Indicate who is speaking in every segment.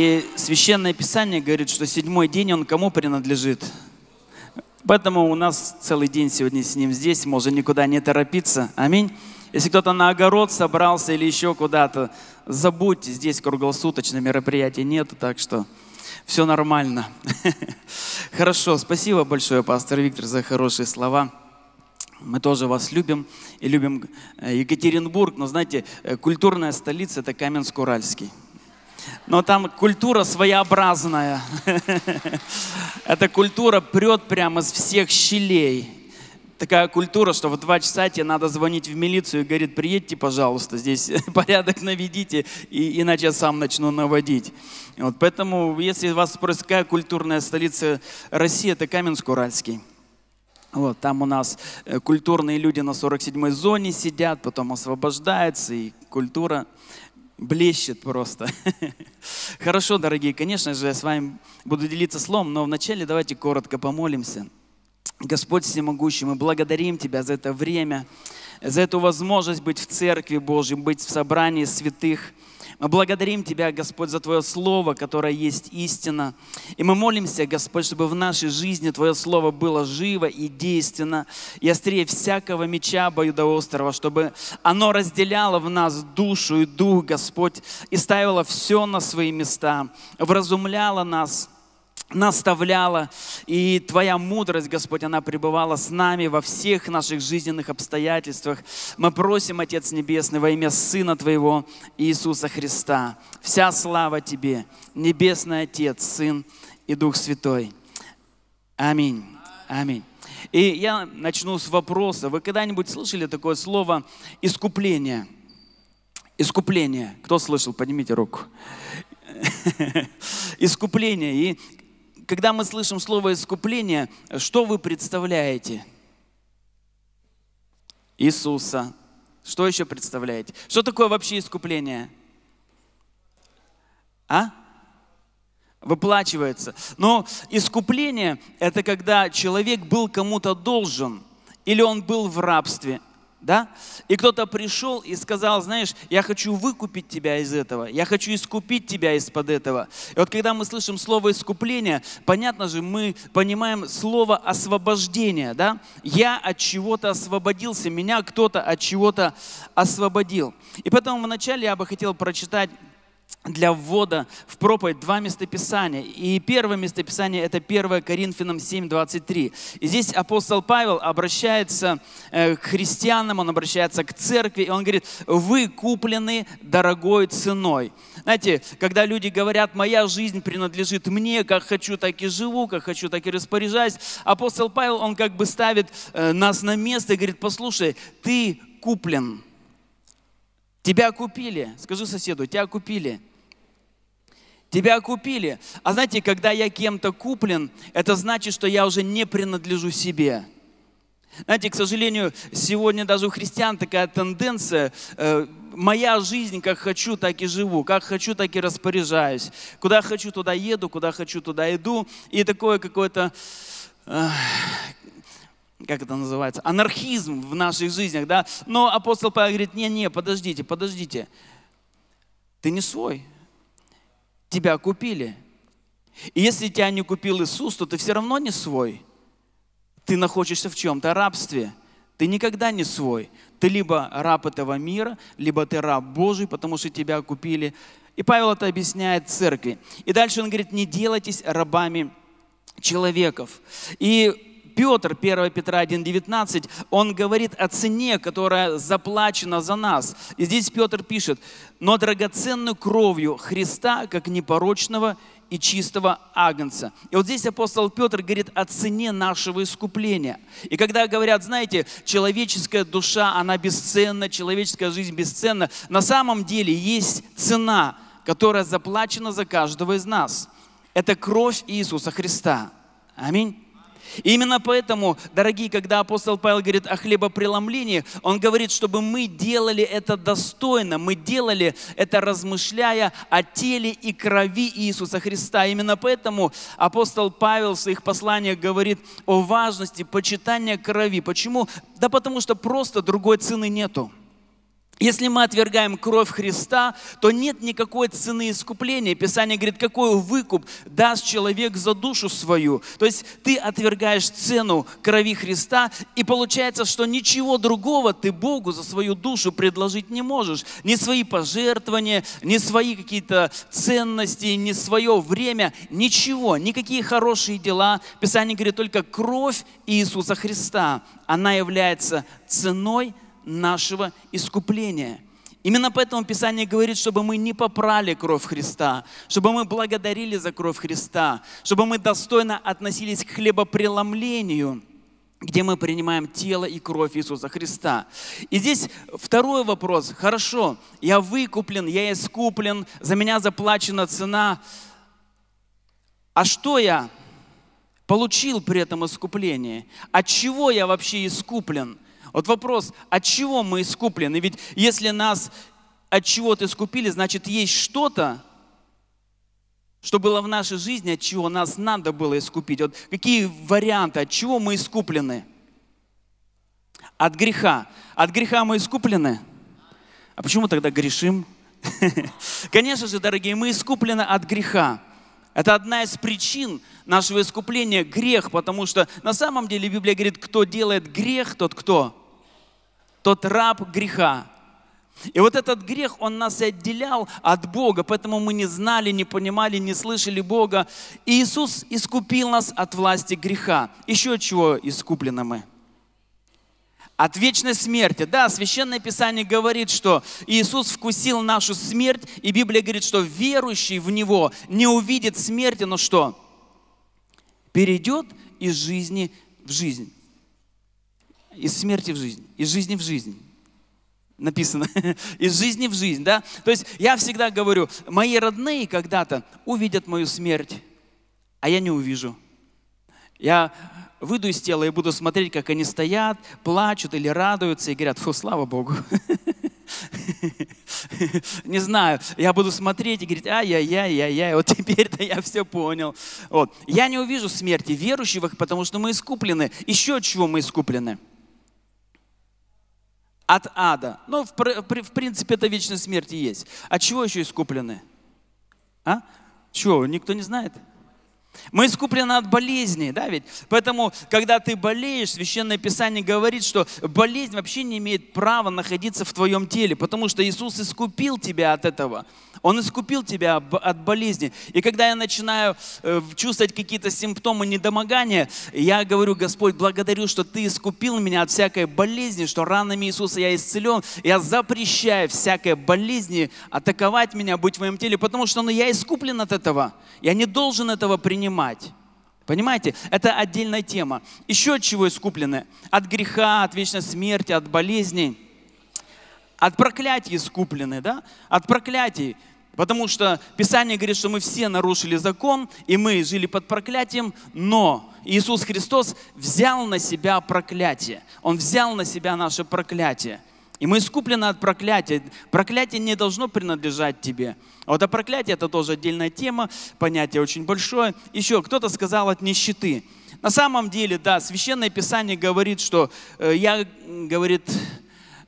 Speaker 1: И Священное Писание говорит, что седьмой день он кому принадлежит? Поэтому у нас целый день сегодня с ним здесь, можно никуда не торопиться. Аминь. Если кто-то на огород собрался или еще куда-то, забудьте, здесь круглосуточное мероприятие нет, так что все нормально. Хорошо, спасибо большое, пастор Виктор, за хорошие слова. Мы тоже вас любим и любим э, Екатеринбург, но знаете, э, культурная столица – это Каменск-Уральский. Но там культура своеобразная. Эта культура прет прямо из всех щелей. Такая культура, что в два часа тебе надо звонить в милицию и говорит, приедьте, пожалуйста, здесь порядок наведите, и, иначе я сам начну наводить. Вот, поэтому, если вас спросят, какая культурная столица России, это Каменск-Уральский. Вот, там у нас э, культурные люди на 47-й зоне сидят, потом освобождаются, и культура блещет просто. Хорошо, дорогие, конечно же, я с вами буду делиться словом, но вначале давайте коротко помолимся. Господь всемогущий, мы благодарим Тебя за это время, за эту возможность быть в Церкви Божьей, быть в собрании святых – мы благодарим Тебя, Господь, за Твое Слово, которое есть истина. И мы молимся, Господь, чтобы в нашей жизни Твое Слово было живо и действенно, и острее всякого меча острова, чтобы оно разделяло в нас душу и дух, Господь, и ставило все на свои места, вразумляло нас, наставляла, и Твоя мудрость, Господь, она пребывала с нами во всех наших жизненных обстоятельствах. Мы просим, Отец Небесный, во имя Сына Твоего Иисуса Христа, вся слава Тебе, Небесный Отец, Сын и Дух Святой. Аминь. Аминь. И я начну с вопроса. Вы когда-нибудь слышали такое слово «искупление»? Искупление. Кто слышал? Поднимите руку искупление. И когда мы слышим слово искупление, что вы представляете? Иисуса. Что еще представляете? Что такое вообще искупление? А? Выплачивается. Но искупление – это когда человек был кому-то должен, или он был в рабстве, да? И кто-то пришел и сказал, знаешь, я хочу выкупить тебя из этого, я хочу искупить тебя из-под этого. И вот когда мы слышим слово искупление, понятно же, мы понимаем слово освобождение, да? Я от чего-то освободился, меня кто-то от чего-то освободил. И поэтому вначале я бы хотел прочитать для ввода в проповедь два местописания. И первое местописание – это 1 Коринфянам 7:23. И здесь апостол Павел обращается э, к христианам, он обращается к церкви, и он говорит, вы куплены дорогой ценой. Знаете, когда люди говорят, моя жизнь принадлежит мне, как хочу, так и живу, как хочу, так и распоряжаюсь, апостол Павел, он как бы ставит э, нас на место и говорит, послушай, ты куплен – Тебя купили. Скажи соседу, тебя купили. Тебя купили. А знаете, когда я кем-то куплен, это значит, что я уже не принадлежу себе. Знаете, к сожалению, сегодня даже у христиан такая тенденция, э, моя жизнь, как хочу, так и живу, как хочу, так и распоряжаюсь. Куда хочу, туда еду, куда хочу, туда иду. И такое какое-то как это называется, анархизм в наших жизнях, да? Но апостол Павел говорит, не-не, подождите, подождите, ты не свой, тебя купили. И если тебя не купил Иисус, то ты все равно не свой. Ты находишься в чем-то рабстве. Ты никогда не свой. Ты либо раб этого мира, либо ты раб Божий, потому что тебя купили. И Павел это объясняет церкви. И дальше он говорит, не делайтесь рабами человеков. И Петр, 1 Петра 1,19, он говорит о цене, которая заплачена за нас. И здесь Петр пишет, но драгоценную кровью Христа, как непорочного и чистого агнца. И вот здесь апостол Петр говорит о цене нашего искупления. И когда говорят, знаете, человеческая душа, она бесценна, человеческая жизнь бесценна, на самом деле есть цена, которая заплачена за каждого из нас. Это кровь Иисуса Христа. Аминь. И именно поэтому, дорогие, когда апостол Павел говорит о хлебопреломлении, он говорит, чтобы мы делали это достойно, мы делали это размышляя о теле и крови Иисуса Христа. Именно поэтому апостол Павел в своих посланиях говорит о важности почитания крови. Почему? Да потому что просто другой цены нету. Если мы отвергаем кровь Христа, то нет никакой цены искупления. Писание говорит, какой выкуп даст человек за душу свою. То есть ты отвергаешь цену крови Христа, и получается, что ничего другого ты Богу за свою душу предложить не можешь. Ни свои пожертвования, ни свои какие-то ценности, ни свое время, ничего, никакие хорошие дела. Писание говорит, только кровь Иисуса Христа, она является ценой нашего искупления. Именно поэтому Писание говорит, чтобы мы не попрали кровь Христа, чтобы мы благодарили за кровь Христа, чтобы мы достойно относились к хлебопреломлению – где мы принимаем тело и кровь Иисуса Христа. И здесь второй вопрос. Хорошо, я выкуплен, я искуплен, за меня заплачена цена. А что я получил при этом искуплении? От чего я вообще искуплен? Вот вопрос, от чего мы искуплены? Ведь если нас от чего-то искупили, значит, есть что-то, что было в нашей жизни, от чего нас надо было искупить. Вот какие варианты, от чего мы искуплены? От греха. От греха мы искуплены? А почему тогда грешим? Конечно же, дорогие, мы искуплены от греха. Это одна из причин нашего искупления – грех, потому что на самом деле Библия говорит, кто делает грех, тот кто? тот раб греха. И вот этот грех, он нас и отделял от Бога, поэтому мы не знали, не понимали, не слышали Бога. И Иисус искупил нас от власти греха. Еще чего искуплены мы? От вечной смерти. Да, Священное Писание говорит, что Иисус вкусил нашу смерть, и Библия говорит, что верующий в Него не увидит смерти, но что? Перейдет из жизни в жизнь из смерти в жизнь, из жизни в жизнь. Написано, из жизни в жизнь, да? То есть я всегда говорю, мои родные когда-то увидят мою смерть, а я не увижу. Я выйду из тела и буду смотреть, как они стоят, плачут или радуются и говорят, фу, слава Богу. Не знаю, я буду смотреть и говорить, ай-яй-яй-яй-яй, вот теперь-то я все понял. Вот. Я не увижу смерти верующих, потому что мы искуплены. Еще от чего мы искуплены? от ада. Ну, в, в принципе, это вечность смерти есть. От а чего еще искуплены? А? Чего, никто не знает? Мы искуплены от болезни, да ведь? Поэтому, когда ты болеешь, Священное Писание говорит, что болезнь вообще не имеет права находиться в твоем теле, потому что Иисус искупил тебя от этого. Он искупил тебя от болезни. И когда я начинаю э, чувствовать какие-то симптомы недомогания, я говорю, Господь, благодарю, что Ты искупил меня от всякой болезни, что ранами Иисуса я исцелен. Я запрещаю всякой болезни атаковать меня, быть в моем теле, потому что ну, я искуплен от этого. Я не должен этого принимать. Понимаете? Это отдельная тема. Еще от чего искуплены? От греха, от вечной смерти, от болезней. От проклятий искуплены, да? От проклятий. Потому что Писание говорит, что мы все нарушили закон, и мы жили под проклятием, но Иисус Христос взял на себя проклятие. Он взял на себя наше проклятие. И мы искуплены от проклятия. Проклятие не должно принадлежать тебе. вот а проклятие это тоже отдельная тема, понятие очень большое. Еще кто-то сказал от нищеты. На самом деле, да, Священное Писание говорит, что э, я, говорит,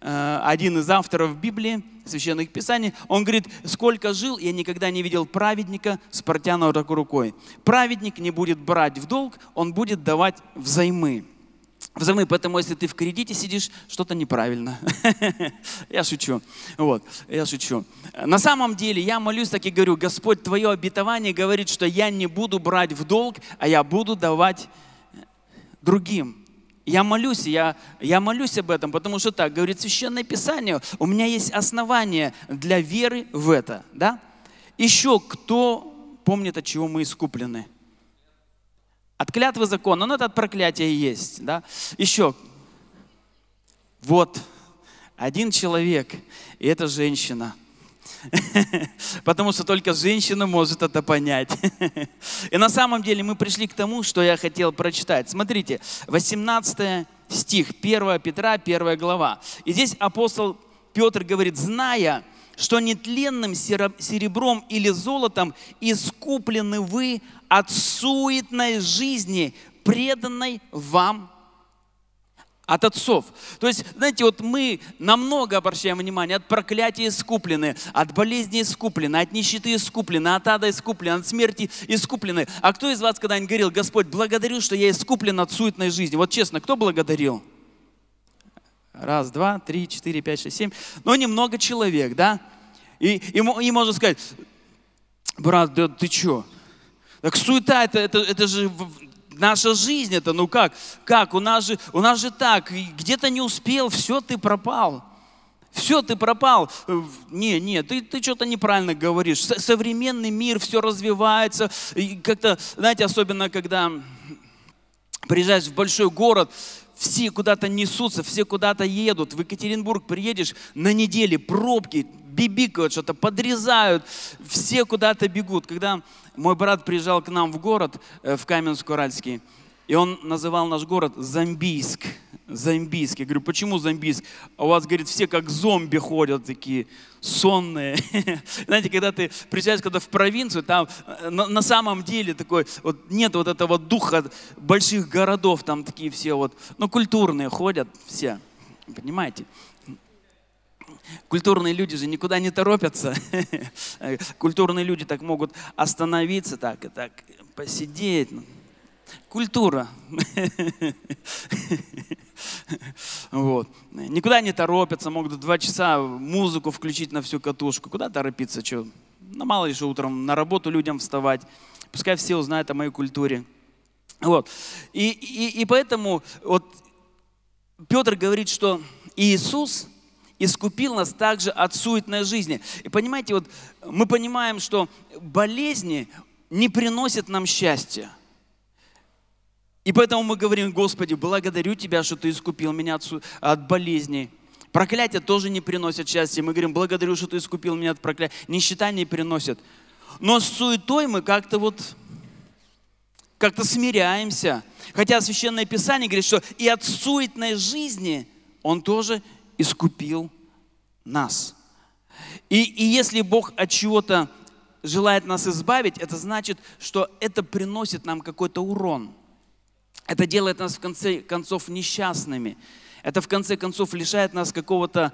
Speaker 1: Э, один из авторов Библии, священных писаний, он говорит, сколько жил, я никогда не видел праведника с протянутой рукой. Праведник не будет брать в долг, он будет давать взаймы. Взаймы, поэтому если ты в кредите сидишь, что-то неправильно. Я шучу. Вот, я шучу. На самом деле я молюсь так и говорю, Господь, твое обетование говорит, что я не буду брать в долг, а я буду давать другим я молюсь, я, я молюсь об этом, потому что так, говорит Священное Писание, у меня есть основания для веры в это. Да? Еще кто помнит, от чего мы искуплены? От клятвы закона, но ну, это от проклятия есть. Да? Еще, вот, один человек, и эта женщина – Потому что только женщина может это понять. И на самом деле мы пришли к тому, что я хотел прочитать. Смотрите, 18 стих 1 Петра, 1 глава. И здесь апостол Петр говорит, зная, что нетленным серебром или золотом искуплены вы от суетной жизни, преданной вам от отцов. То есть, знаете, вот мы намного обращаем внимание, от проклятия искуплены, от болезни искуплены, от нищеты искуплены, от ада искуплены, от смерти искуплены. А кто из вас когда-нибудь говорил, Господь, благодарю, что я искуплен от суетной жизни? Вот честно, кто благодарил? Раз, два, три, четыре, пять, шесть, семь. Но ну, немного человек, да? И, и, и можно сказать, брат, да ты что? Так суета, это, это, это же наша жизнь это, ну как, как, у нас же, у нас же так, где-то не успел, все, ты пропал. Все, ты пропал. Э, не, не, ты, ты что-то неправильно говоришь. Современный мир, все развивается. И как-то, знаете, особенно когда приезжаешь в большой город, все куда-то несутся, все куда-то едут. В Екатеринбург приедешь, на неделе пробки, бибикают, что-то подрезают, все куда-то бегут. Когда мой брат приезжал к нам в город, э, в Каменск-Уральский, и он называл наш город Зомбийск. Зомбийск. Я говорю, почему Зомбийск? А у вас, говорит, все как зомби ходят такие, сонные. Знаете, когда ты приезжаешь когда в провинцию, там э, на, на самом деле такой, вот нет вот этого духа больших городов, там такие все вот, ну, культурные ходят все, понимаете? Культурные люди же никуда не торопятся. Культурные люди так могут остановиться, так и так посидеть. Ну, культура. вот. Никуда не торопятся, могут два часа музыку включить на всю катушку. Куда торопиться, что? Ну, мало ли, что утром на работу людям вставать. Пускай все узнают о моей культуре. Вот. И, и, и поэтому вот Петр говорит, что Иисус искупил нас также от суетной жизни. И понимаете, вот мы понимаем, что болезни не приносят нам счастья. И поэтому мы говорим, Господи, благодарю Тебя, что Ты искупил меня от, от болезней. Проклятия тоже не приносит счастья. Мы говорим, благодарю, что Ты искупил меня от проклятия. Нищета не приносит. Но с суетой мы как-то вот как-то смиряемся. Хотя Священное Писание говорит, что и от суетной жизни он тоже искупил нас. И, и если Бог от чего-то желает нас избавить, это значит, что это приносит нам какой-то урон. Это делает нас в конце концов несчастными. Это в конце концов лишает нас какого-то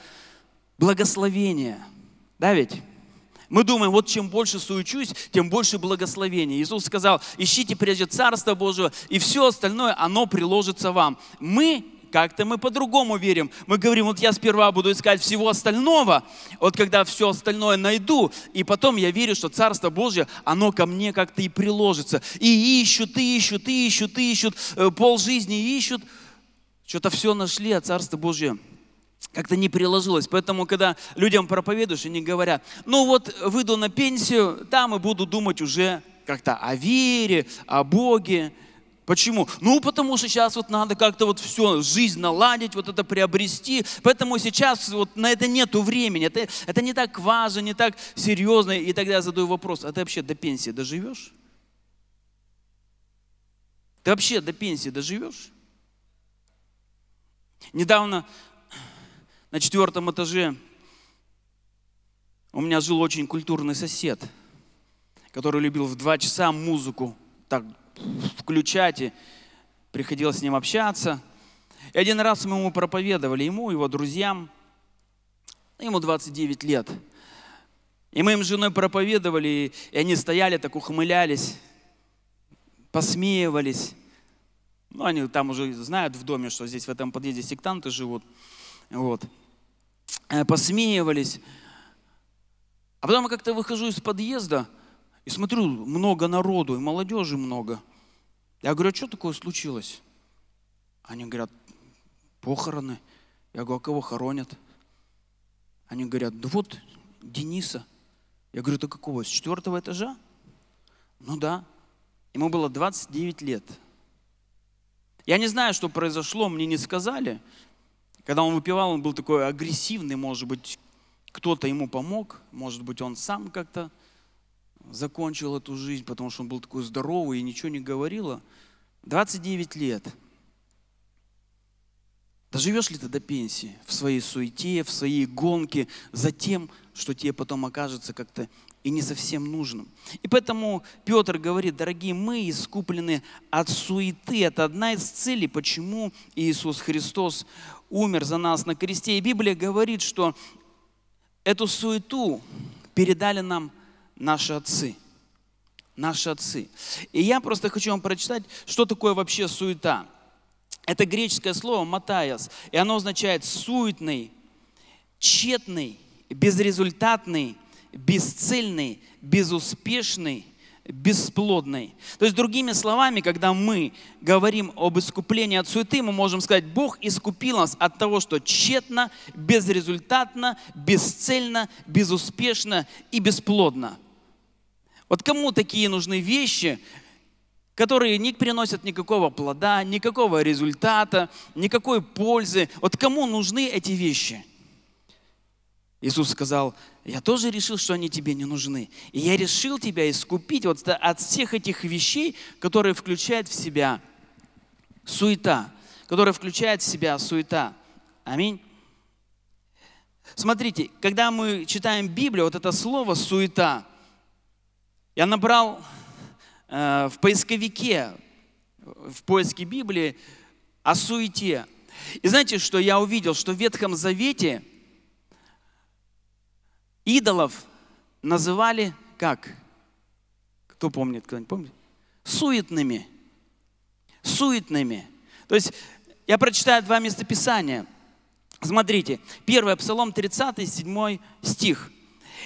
Speaker 1: благословения. Да ведь? Мы думаем, вот чем больше суечусь, тем больше благословения. Иисус сказал, ищите прежде Царство Божие, и все остальное, оно приложится вам. Мы как-то мы по-другому верим. Мы говорим, вот я сперва буду искать всего остального, вот когда все остальное найду, и потом я верю, что Царство Божье, оно ко мне как-то и приложится. И ищут, и ищут, и ищут, и ищут, э, пол жизни ищут. Что-то все нашли, а Царство Божье как-то не приложилось. Поэтому, когда людям проповедуешь, они говорят, ну вот выйду на пенсию, там и буду думать уже как-то о вере, о Боге. Почему? Ну, потому что сейчас вот надо как-то вот все, жизнь наладить, вот это приобрести. Поэтому сейчас вот на это нету времени. Это, это не так важно, не так серьезно. И тогда я задаю вопрос, а ты вообще до пенсии доживешь? Ты вообще до пенсии доживешь? Недавно на четвертом этаже у меня жил очень культурный сосед, который любил в два часа музыку так включать, и приходилось с ним общаться. И один раз мы ему проповедовали, ему, его друзьям, ему 29 лет. И мы им с женой проповедовали, и они стояли, так ухмылялись, посмеивались. Ну, они там уже знают в доме, что здесь в этом подъезде сектанты живут. Вот. Э, посмеивались. А потом я как-то выхожу из подъезда, и смотрю, много народу, и молодежи много. Я говорю, а что такое случилось? Они говорят, похороны. Я говорю, а кого хоронят? Они говорят, да вот Дениса. Я говорю, ты какого, с четвертого этажа? Ну да. Ему было 29 лет. Я не знаю, что произошло, мне не сказали. Когда он выпивал, он был такой агрессивный, может быть, кто-то ему помог, может быть, он сам как-то закончил эту жизнь, потому что он был такой здоровый и ничего не говорила. 29 лет. Доживешь ли ты до пенсии в своей суете, в своей гонке за тем, что тебе потом окажется как-то и не совсем нужным. И поэтому Петр говорит, дорогие мы искуплены от суеты. Это одна из целей, почему Иисус Христос умер за нас на кресте. И Библия говорит, что эту суету передали нам наши отцы. Наши отцы. И я просто хочу вам прочитать, что такое вообще суета. Это греческое слово «матаяс», и оно означает суетный, тщетный, безрезультатный, бесцельный, безуспешный, бесплодный. То есть, другими словами, когда мы говорим об искуплении от суеты, мы можем сказать, Бог искупил нас от того, что тщетно, безрезультатно, бесцельно, безуспешно и бесплодно. Вот кому такие нужны вещи, которые не приносят никакого плода, никакого результата, никакой пользы? Вот кому нужны эти вещи? Иисус сказал, я тоже решил, что они тебе не нужны. И я решил тебя искупить вот от всех этих вещей, которые включают в себя суета, которые включают в себя суета. Аминь. Смотрите, когда мы читаем Библию, вот это слово «суета», я набрал э, в поисковике, в поиске Библии, о суете. И знаете, что я увидел? Что в Ветхом Завете идолов называли как? Кто помнит, кто-нибудь помнит? Суетными. Суетными. То есть я прочитаю два местописания. Смотрите, 1 Псалом 30, 7 стих.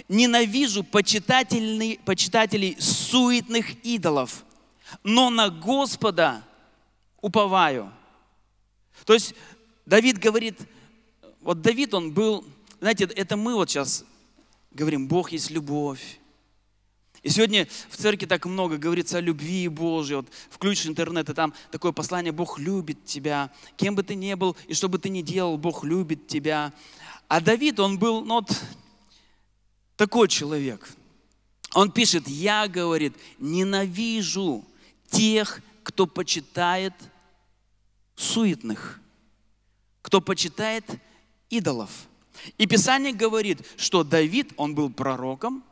Speaker 1: Ненавижу почитателей, почитателей суетных идолов, но на Господа уповаю. То есть Давид говорит, вот Давид, он был, знаете, это мы вот сейчас говорим, Бог есть любовь. И сегодня в церкви так много говорится о любви Божьей. Вот включишь интернет, и там такое послание, Бог любит тебя. Кем бы ты ни был, и что бы ты ни делал, Бог любит тебя. А Давид, он был, ну вот, такой человек. Он пишет, я, говорит, ненавижу тех, кто почитает суетных, кто почитает идолов. И Писание говорит, что Давид, он был пророком,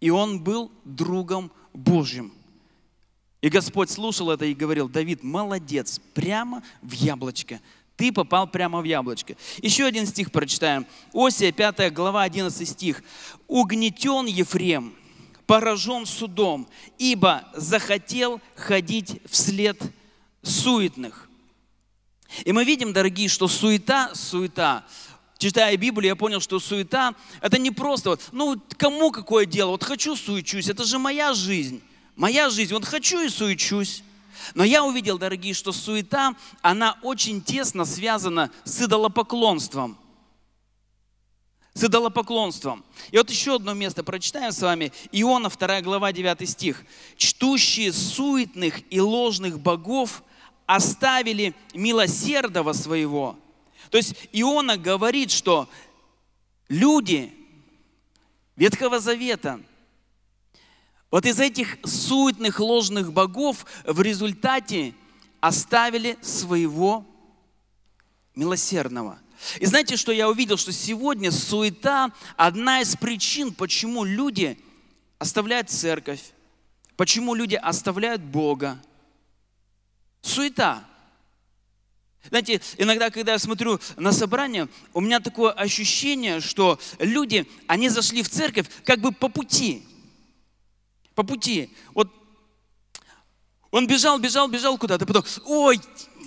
Speaker 1: и он был другом Божьим. И Господь слушал это и говорил, Давид, молодец, прямо в яблочко ты попал прямо в яблочко. Еще один стих прочитаем. Осия, 5 глава, 11 стих. «Угнетен Ефрем, поражен судом, ибо захотел ходить вслед суетных». И мы видим, дорогие, что суета, суета, читая Библию, я понял, что суета – это не просто, вот, ну, кому какое дело, вот хочу, суечусь, это же моя жизнь, моя жизнь, вот хочу и суечусь. Но я увидел, дорогие, что суета, она очень тесно связана с идолопоклонством. С идолопоклонством. И вот еще одно место прочитаем с вами. Иона 2 глава 9 стих. «Чтущие суетных и ложных богов оставили милосердного своего». То есть Иона говорит, что люди Ветхого Завета – вот из этих суетных ложных богов в результате оставили своего милосердного. И знаете, что я увидел? Что сегодня суета – одна из причин, почему люди оставляют церковь, почему люди оставляют Бога. Суета. Знаете, иногда, когда я смотрю на собрание, у меня такое ощущение, что люди, они зашли в церковь как бы по пути – по пути. Вот он бежал, бежал, бежал куда-то, потом, ой,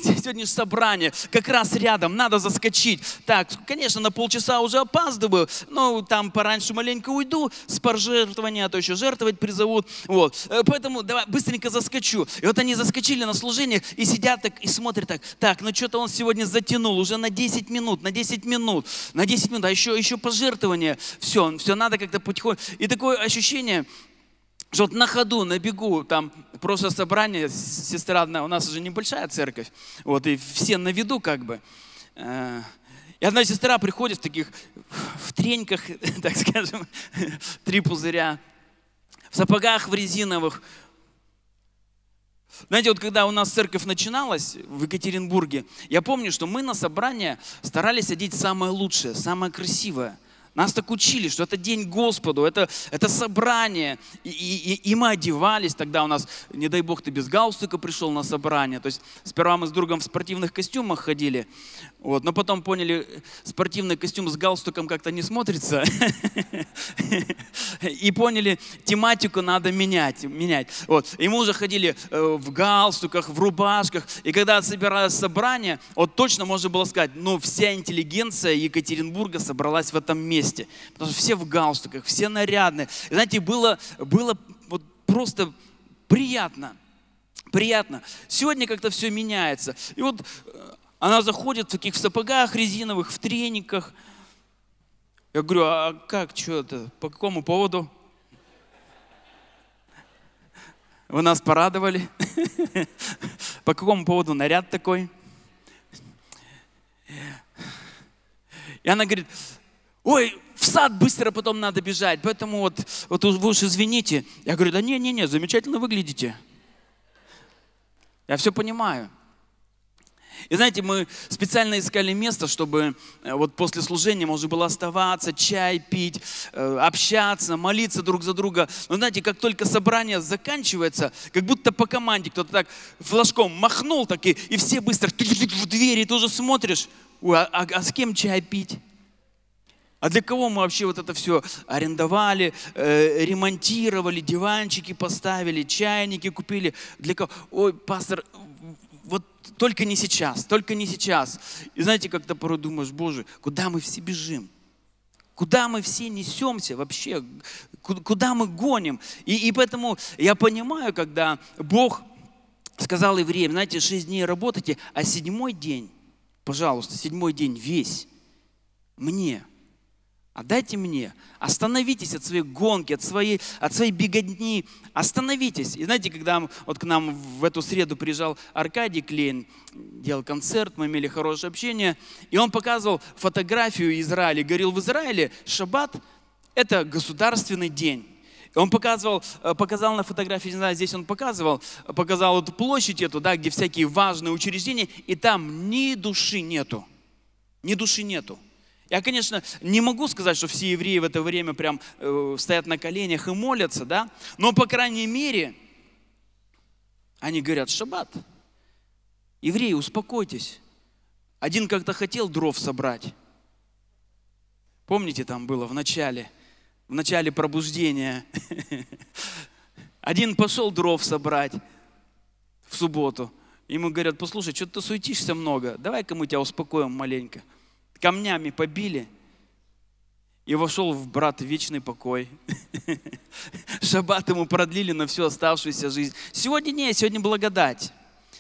Speaker 1: сегодня собрание, как раз рядом, надо заскочить. Так, конечно, на полчаса уже опаздываю, но там пораньше маленько уйду, с пожертвования, а то еще жертвовать призовут. Вот, э, поэтому давай быстренько заскочу. И вот они заскочили на служение и сидят так и смотрят так, так, ну что-то он сегодня затянул, уже на 10 минут, на 10 минут, на 10 минут, а еще, еще пожертвование. Все, все надо как-то потихоньку. И такое ощущение, что вот на ходу, на бегу, там просто собрание, сестра одна, у нас уже небольшая церковь, вот, и все на виду как бы. Э, и одна сестра приходит в таких, в треньках, так скажем, три пузыря, в сапогах в резиновых. Знаете, вот когда у нас церковь начиналась в Екатеринбурге, я помню, что мы на собрание старались одеть самое лучшее, самое красивое – нас так учили, что это день Господу, это, это собрание. И, и, и мы одевались тогда у нас, не дай бог, ты без галстука пришел на собрание. То есть сперва мы с другом в спортивных костюмах ходили, вот, но потом поняли, спортивный костюм с галстуком как-то не смотрится. И поняли, тематику надо менять. менять. Вот. И мы уже ходили э, в галстуках, в рубашках. И когда собиралось собрание, вот точно можно было сказать, ну вся интеллигенция Екатеринбурга собралась в этом месте месте. Потому что все в галстуках, все нарядные. И знаете, было, было вот просто приятно. Приятно. Сегодня как-то все меняется. И вот э, она заходит в таких в сапогах резиновых, в трениках. Я говорю, а как, что это, по какому поводу? Вы нас порадовали. По какому поводу наряд такой? И она говорит, Ой, в сад быстро потом надо бежать, поэтому вот, вот вы уж извините. Я говорю, да не-не-не, замечательно выглядите. Я все понимаю. И знаете, мы специально искали место, чтобы э, вот после служения можно было оставаться, чай пить, э, общаться, молиться друг за друга. Но знаете, как только собрание заканчивается, как будто по команде кто-то так флажком махнул таки, и все быстро в двери, ты уже смотришь, а, а, а с кем чай пить? А для кого мы вообще вот это все арендовали, э, ремонтировали, диванчики поставили, чайники купили? Для кого? Ой, пастор, вот только не сейчас, только не сейчас. И знаете, как-то порой думаешь, Боже, куда мы все бежим? Куда мы все несемся вообще? Куда мы гоним? И, и поэтому я понимаю, когда Бог сказал евреям, знаете, шесть дней работайте, а седьмой день, пожалуйста, седьмой день весь мне – Отдайте мне, остановитесь от своей гонки, от своей, от своей беготни, остановитесь. И знаете, когда вот к нам в эту среду приезжал Аркадий Клейн, делал концерт, мы имели хорошее общение, и он показывал фотографию Израиля, говорил, в Израиле шаббат – это государственный день. Он показывал, э, показал на фотографии, не знаю, здесь он показывал, показал вот площадь эту, да, где всякие важные учреждения, и там ни души нету, ни души нету. Я, конечно, не могу сказать, что все евреи в это время прям э, стоят на коленях и молятся, да, но, по крайней мере, они говорят, шаббат, евреи, успокойтесь. Один как-то хотел дров собрать. Помните, там было в начале, в начале пробуждения. Один пошел дров собрать в субботу. Ему говорят, послушай, что ты суетишься много, давай-ка мы тебя успокоим маленько камнями побили. И вошел в брат вечный покой. Шаббат ему продлили на всю оставшуюся жизнь. Сегодня не, сегодня благодать.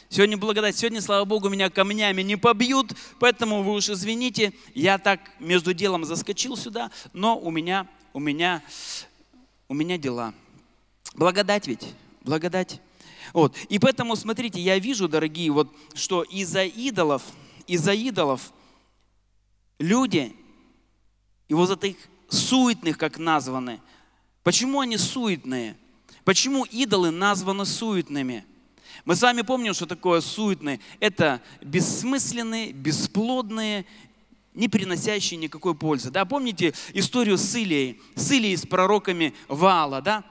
Speaker 1: Сегодня благодать. Сегодня, слава Богу, меня камнями не побьют, поэтому вы уж извините, я так между делом заскочил сюда, но у меня, у меня, у меня дела. Благодать ведь, благодать. Вот. И поэтому, смотрите, я вижу, дорогие, вот, что из-за идолов, из-за идолов люди, и вот этих суетных, как названы, почему они суетные? Почему идолы названы суетными? Мы с вами помним, что такое суетные. Это бессмысленные, бесплодные, не приносящие никакой пользы. Да? Помните историю с Илией? С Илией с пророками вала да?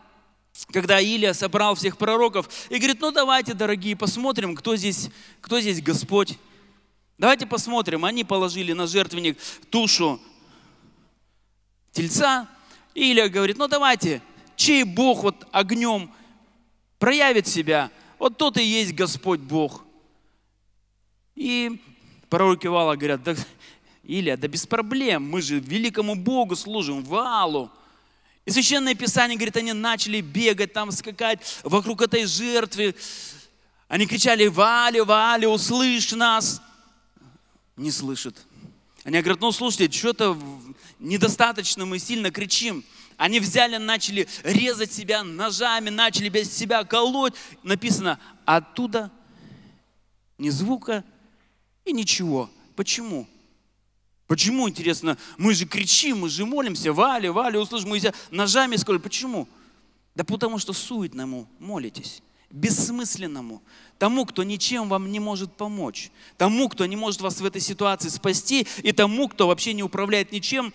Speaker 1: Когда Илия собрал всех пророков и говорит, ну давайте, дорогие, посмотрим, кто здесь, кто здесь Господь Давайте посмотрим. Они положили на жертвенник тушу тельца. И Илья говорит, ну давайте, чей Бог вот огнем проявит себя, вот тот и есть Господь Бог. И пророки Вала говорят, да, Илья, да без проблем, мы же великому Богу служим, Валу. И Священное Писание говорит, они начали бегать, там скакать вокруг этой жертвы. Они кричали, Вали, Вали, услышь нас не слышит. Они говорят, ну слушайте, что-то недостаточно, мы сильно кричим. Они взяли, начали резать себя ножами, начали без себя колоть. Написано, оттуда ни звука и ничего. Почему? Почему, интересно, мы же кричим, мы же молимся, вали, вали, услышь, мы себя ножами сколько. Почему? Да потому что суетному молитесь бессмысленному, тому, кто ничем вам не может помочь, тому, кто не может вас в этой ситуации спасти, и тому, кто вообще не управляет ничем,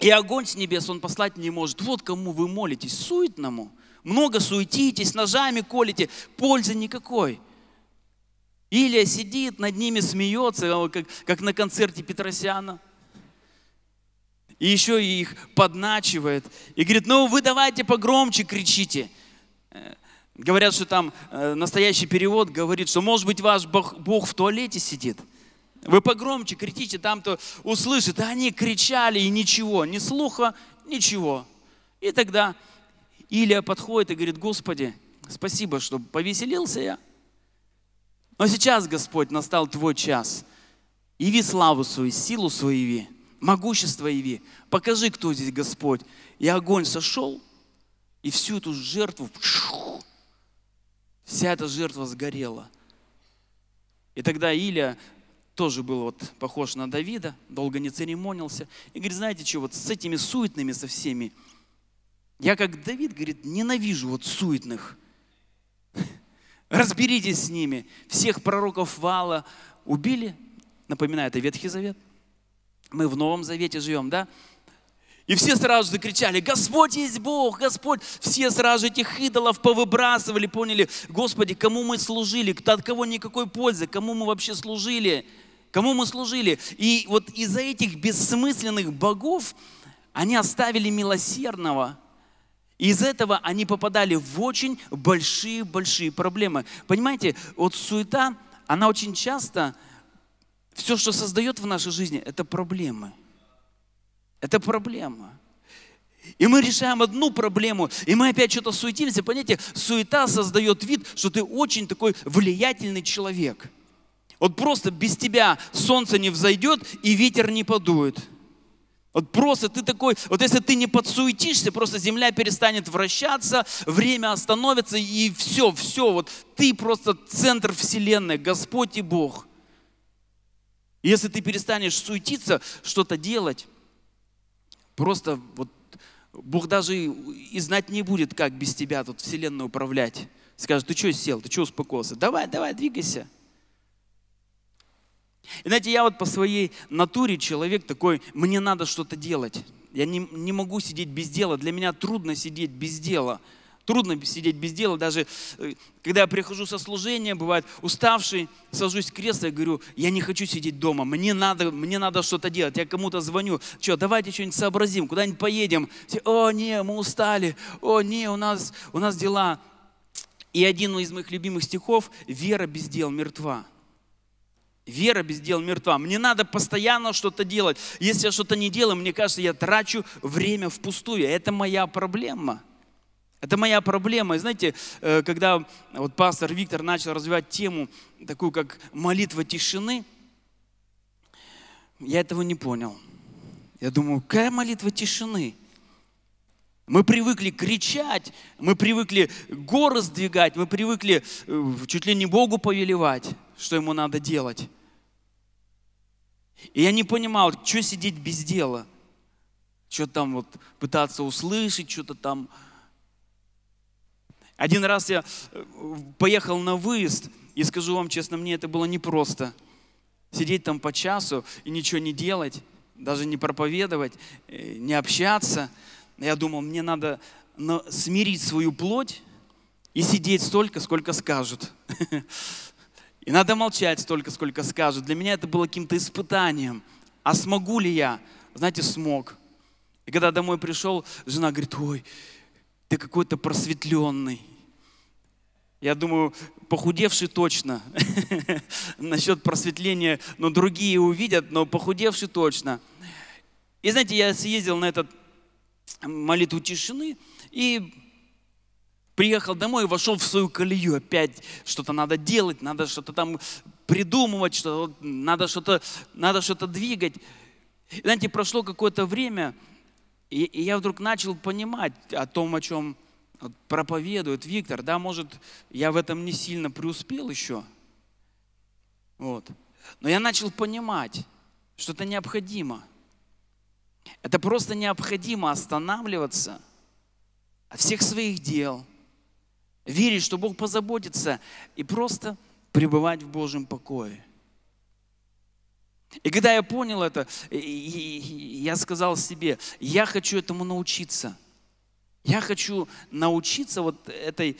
Speaker 1: и огонь с небес он послать не может. Вот кому вы молитесь, суетному. Много суетитесь, ножами колите, пользы никакой. Илия сидит, над ними смеется, как, как на концерте Петросяна. И еще их подначивает. И говорит, ну вы давайте погромче кричите. Э, Говорят, что там э, настоящий перевод говорит, что может быть ваш Бог, Бог в туалете сидит. Вы погромче кричите, там-то услышит. А они кричали и ничего, ни слуха, ничего. И тогда Илия подходит и говорит, Господи, спасибо, что повеселился я. Но сейчас, Господь, настал Твой час. Иви славу свою, силу свою иви, могущество иви. Покажи, кто здесь Господь. И огонь сошел, и всю эту жертву Вся эта жертва сгорела. И тогда Иля тоже был вот похож на Давида, долго не церемонился. И говорит, знаете что, вот с этими суетными, со всеми, я как Давид, говорит, ненавижу вот суетных. Разберитесь с ними. Всех пророков Вала убили. Напоминаю, это Ветхий Завет. Мы в Новом Завете живем, да? И все сразу закричали, Господь есть Бог, Господь. Все сразу этих идолов повыбрасывали, поняли, Господи, кому мы служили, от кого никакой пользы, кому мы вообще служили, кому мы служили. И вот из-за этих бессмысленных богов они оставили милосердного. И из этого они попадали в очень большие-большие проблемы. Понимаете, вот суета, она очень часто, все, что создает в нашей жизни, это проблемы – это проблема. И мы решаем одну проблему, и мы опять что-то суетимся. Понимаете, суета создает вид, что ты очень такой влиятельный человек. Вот просто без тебя солнце не взойдет и ветер не подует. Вот просто ты такой, вот если ты не подсуетишься, просто земля перестанет вращаться, время остановится и все, все, вот ты просто центр вселенной, Господь и Бог. Если ты перестанешь суетиться, что-то делать, Просто вот Бог даже и знать не будет, как без тебя тут вселенную управлять. Скажет, ты что сел, ты что успокоился? Давай, давай, двигайся. И знаете, я вот по своей натуре человек такой, мне надо что-то делать. Я не, не могу сидеть без дела, для меня трудно сидеть без дела. Трудно сидеть без дела. Даже э, когда я прихожу со служения, бывает уставший, сажусь в кресло и говорю, я не хочу сидеть дома, мне надо, мне надо что-то делать. Я кому-то звоню, что, давайте что-нибудь сообразим, куда-нибудь поедем. Все, о, не, мы устали, о, не, у нас, у нас дела. И один из моих любимых стихов «Вера без дел мертва». Вера без дел мертва. Мне надо постоянно что-то делать. Если я что-то не делаю, мне кажется, я трачу время впустую. Это моя проблема – это моя проблема. И знаете, э, когда вот пастор Виктор начал развивать тему, такую как молитва тишины, я этого не понял. Я думаю, какая молитва тишины? Мы привыкли кричать, мы привыкли горы сдвигать, мы привыкли э, чуть ли не Богу повелевать, что ему надо делать. И я не понимал, что сидеть без дела, что там вот пытаться услышать, что-то там один раз я э, поехал на выезд, и скажу вам честно, мне это было непросто. Сидеть там по часу и ничего не делать, даже не проповедовать, э, не общаться. Я думал, мне надо смирить свою плоть и сидеть столько, сколько скажут. И надо молчать столько, сколько скажут. Для меня это было каким-то испытанием. А смогу ли я? Знаете, смог. И когда домой пришел, жена говорит, ой, ты какой-то просветленный. Я думаю, похудевший точно. Насчет просветления, но другие увидят, но похудевший точно. И знаете, я съездил на этот молитву тишины и приехал домой и вошел в свою колею. Опять что-то надо делать, надо что-то там придумывать, что надо что-то надо что то двигать. И, знаете, прошло какое-то время, и, и я вдруг начал понимать о том, о чем проповедует Виктор. Да, может, я в этом не сильно преуспел еще. Вот. Но я начал понимать, что это необходимо. Это просто необходимо останавливаться от всех своих дел, верить, что Бог позаботится, и просто пребывать в Божьем покое. И когда я понял это, я сказал себе, я хочу этому научиться. Я хочу научиться вот этой...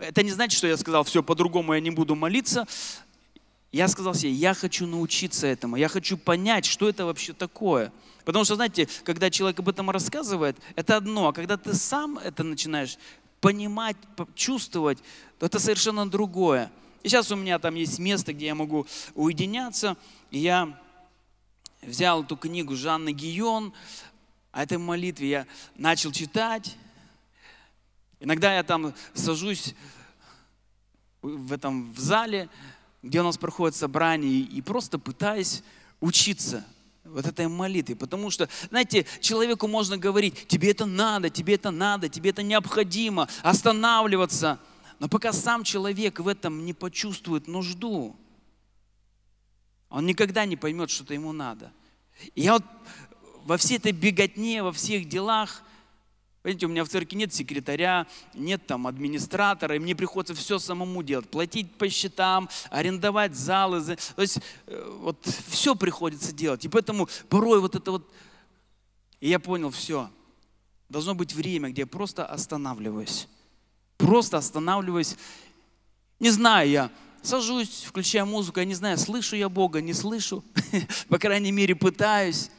Speaker 1: Это не значит, что я сказал, все, по-другому я не буду молиться. Я сказал себе, я хочу научиться этому, я хочу понять, что это вообще такое. Потому что, знаете, когда человек об этом рассказывает, это одно, а когда ты сам это начинаешь понимать, чувствовать, то это совершенно другое. И сейчас у меня там есть место, где я могу уединяться. И я взял эту книгу Жанны Гион о этой молитве. Я начал читать. Иногда я там сажусь в этом в зале, где у нас проходят собрания, и просто пытаюсь учиться вот этой молитве. Потому что, знаете, человеку можно говорить, тебе это надо, тебе это надо, тебе это необходимо, останавливаться – но пока сам человек в этом не почувствует нужду, он никогда не поймет, что-то ему надо. И я вот во всей этой беготне, во всех делах, понимаете, у меня в церкви нет секретаря, нет там администратора, и мне приходится все самому делать. Платить по счетам, арендовать залы. То есть э, вот все приходится делать. И поэтому порой вот это вот... И я понял, все. Должно быть время, где я просто останавливаюсь просто останавливаюсь. Не знаю я, сажусь, включаю музыку, я не знаю, слышу я Бога, не слышу. По крайней мере, пытаюсь.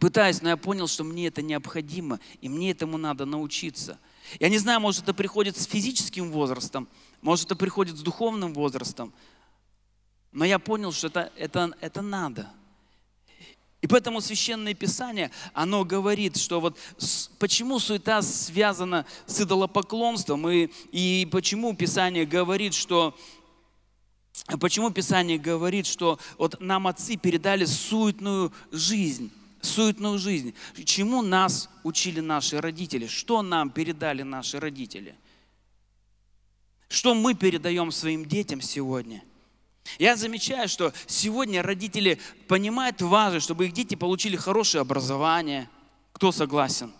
Speaker 1: Пытаюсь, но я понял, что мне это необходимо, и мне этому надо научиться. Я не знаю, может, это приходит с физическим возрастом, может, это приходит с духовным возрастом, но я понял, что это, это, это надо – и поэтому Священное Писание, оно говорит, что вот почему суета связана с идолопоклонством, и, и почему Писание говорит, что Почему Писание говорит, что вот нам отцы передали суетную жизнь? суетную жизнь. Чему нас учили наши родители? Что нам передали наши родители? Что мы передаем своим детям сегодня – я замечаю, что сегодня родители понимают важность, чтобы их дети получили хорошее образование. Кто согласен?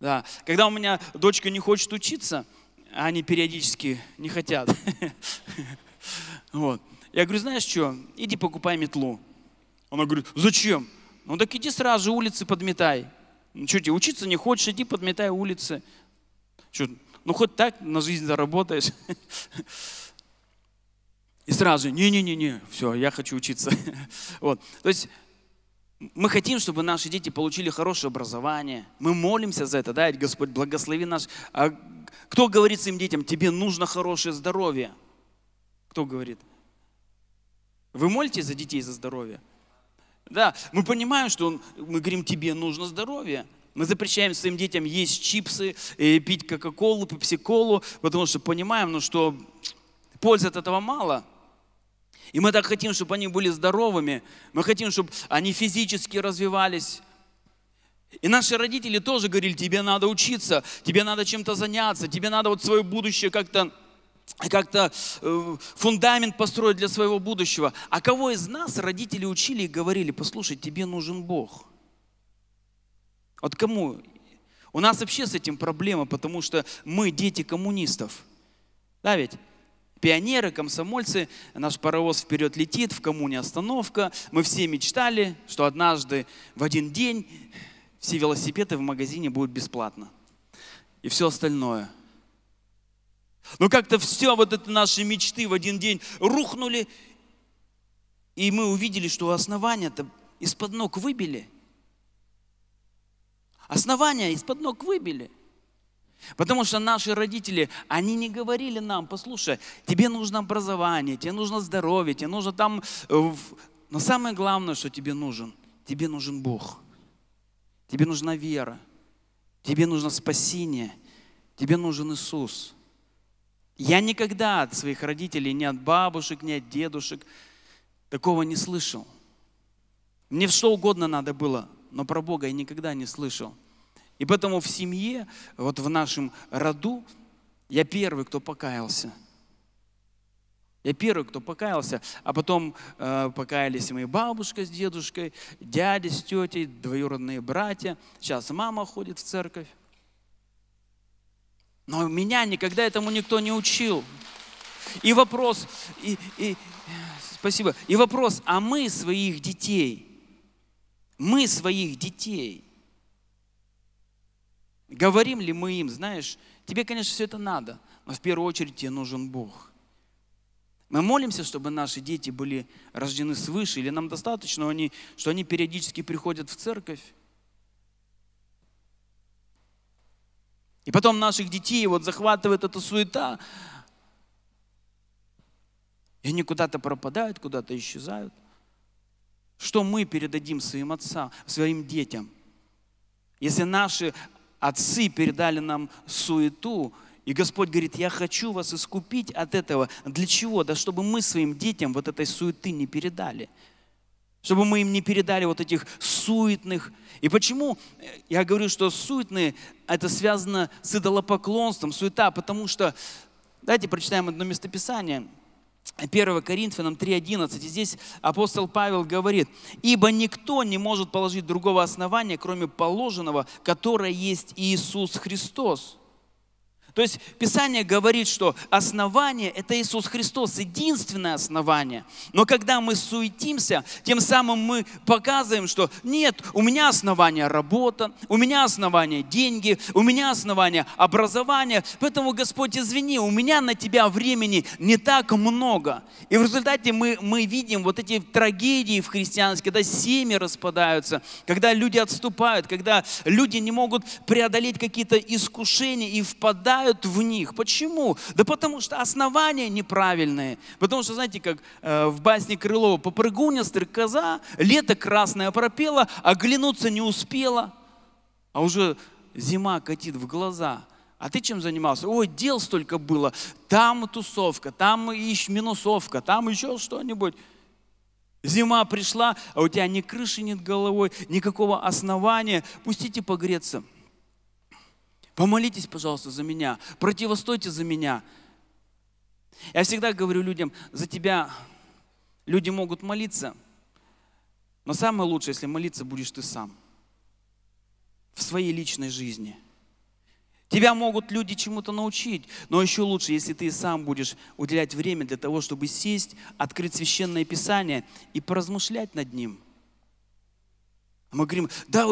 Speaker 1: Да. Когда у меня дочка не хочет учиться, а они периодически не хотят. Вот. Я говорю, знаешь что, иди покупай метлу. Она говорит, зачем? Ну так иди сразу улицы подметай. Ну что тебе, учиться не хочешь, иди подметай улицы. Что, ну хоть так на жизнь заработаешь. и сразу, не-не-не-не, все, я хочу учиться. вот. То есть мы хотим, чтобы наши дети получили хорошее образование. Мы молимся за это, да, Господь, благослови нас А кто говорит своим детям, тебе нужно хорошее здоровье? Кто говорит? Вы молитесь за детей, за здоровье? Да, мы понимаем, что он, мы говорим, тебе нужно здоровье. Мы запрещаем своим детям есть чипсы, э, пить кока-колу, пепси-колу, потому что понимаем, ну, что пользы от этого мало. И мы так хотим, чтобы они были здоровыми, мы хотим, чтобы они физически развивались. И наши родители тоже говорили, тебе надо учиться, тебе надо чем-то заняться, тебе надо вот свое будущее как-то как-то э, фундамент построить для своего будущего. А кого из нас родители учили и говорили, послушай, тебе нужен Бог? Вот кому? У нас вообще с этим проблема, потому что мы дети коммунистов. Да ведь? пионеры, комсомольцы, наш паровоз вперед летит, в коммуне остановка. Мы все мечтали, что однажды в один день все велосипеды в магазине будут бесплатно. И все остальное. Но ну, как-то все вот эти наши мечты в один день рухнули, и мы увидели, что основания-то из-под ног выбили. Основания из-под ног выбили – Потому что наши родители, они не говорили нам, послушай, тебе нужно образование, тебе нужно здоровье, тебе нужно там... Э, но самое главное, что тебе нужен, тебе нужен Бог. Тебе нужна вера, тебе нужно спасение, тебе нужен Иисус. Я никогда от своих родителей, ни от бабушек, ни от дедушек такого не слышал. Мне что угодно надо было, но про Бога я никогда не слышал. И поэтому в семье, вот в нашем роду, я первый, кто покаялся. Я первый, кто покаялся, а потом э, покаялись мои бабушка с дедушкой, дядя с тетей, двоюродные братья. Сейчас мама ходит в церковь. Но меня никогда этому никто не учил. И вопрос, и, и, спасибо, и вопрос, а мы своих детей, мы своих детей – Говорим ли мы им, знаешь, тебе, конечно, все это надо, но в первую очередь тебе нужен Бог. Мы молимся, чтобы наши дети были рождены свыше, или нам достаточно, они, что они периодически приходят в церковь. И потом наших детей вот захватывает эта суета, и они куда-то пропадают, куда-то исчезают. Что мы передадим своим отцам, своим детям, если наши Отцы передали нам суету, и Господь говорит, я хочу вас искупить от этого. Для чего? Да чтобы мы своим детям вот этой суеты не передали. Чтобы мы им не передали вот этих суетных. И почему я говорю, что суетные, это связано с идолопоклонством, суета, потому что, давайте прочитаем одно местописание – 1 Коринфянам 3.11. И здесь апостол Павел говорит, «Ибо никто не может положить другого основания, кроме положенного, которое есть Иисус Христос». То есть Писание говорит, что основание – это Иисус Христос, единственное основание. Но когда мы суетимся, тем самым мы показываем, что нет, у меня основание работа, у меня основание деньги, у меня основание образование, поэтому, Господь, извини, у меня на Тебя времени не так много. И в результате мы, мы видим вот эти трагедии в христианстве, когда семьи распадаются, когда люди отступают, когда люди не могут преодолеть какие-то искушения и впадают впадают в них. Почему? Да потому что основания неправильные. Потому что, знаете, как э, в басне Крылова, попрыгуня, стрекоза, лето красное пропела, оглянуться не успела, а уже зима катит в глаза. А ты чем занимался? Ой, дел столько было. Там тусовка, там ищ минусовка, там еще что-нибудь. Зима пришла, а у тебя ни крыши нет головой, никакого основания. Пустите погреться. Помолитесь, пожалуйста, за меня. Противостойте за меня. Я всегда говорю людям, за тебя люди могут молиться, но самое лучшее, если молиться будешь ты сам. В своей личной жизни. Тебя могут люди чему-то научить, но еще лучше, если ты сам будешь уделять время для того, чтобы сесть, открыть священное писание и поразмышлять над ним. Мы говорим, да,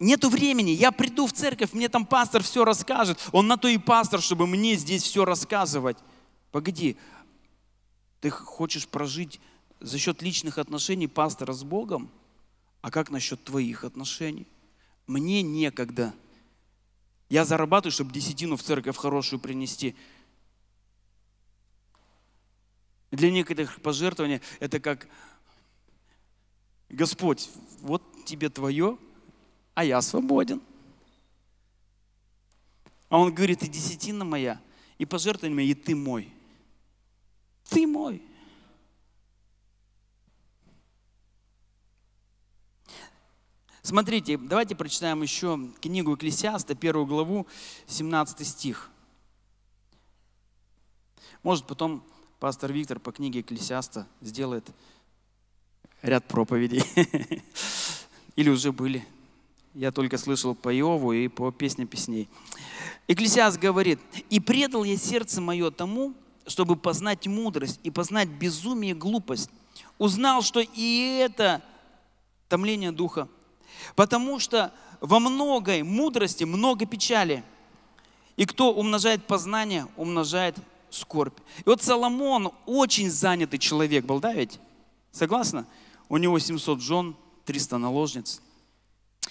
Speaker 1: нету времени, я приду в церковь, мне там пастор все расскажет. Он на то и пастор, чтобы мне здесь все рассказывать. Погоди, ты хочешь прожить за счет личных отношений пастора с Богом? А как насчет твоих отношений? Мне некогда. Я зарабатываю, чтобы десятину в церковь хорошую принести. Для некоторых пожертвования это как Господь, вот тебе твое, а я свободен. А он говорит, и десятина моя, и пожертвование моя, и ты мой. Ты мой. Смотрите, давайте прочитаем еще книгу Экклесиаста, первую главу, 17 стих. Может, потом пастор Виктор по книге Экклесиаста сделает ряд проповедей. Или уже были я только слышал по Иову и по песне песней. Экклесиас говорит, «И предал я сердце мое тому, чтобы познать мудрость и познать безумие и глупость. Узнал, что и это томление духа, потому что во многой мудрости много печали. И кто умножает познание, умножает скорбь. И вот Соломон очень занятый человек был, да ведь? Согласна? У него 700 жен, 300 наложниц –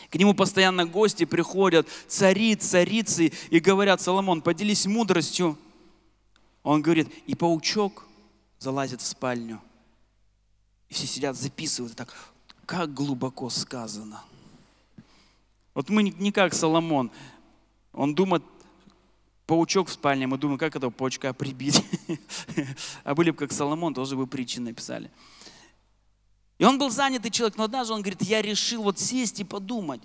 Speaker 1: к нему постоянно гости приходят, цари, царицы, и говорят, Соломон, поделись мудростью. Он говорит, и паучок залазит в спальню. И все сидят, записывают, так, как глубоко сказано. Вот мы не как Соломон. Он думает, паучок в спальне, мы думаем, как этого паучка прибить. А были бы как Соломон, тоже бы притчи написали. И он был занятый человек, но однажды он говорит, я решил вот сесть и подумать,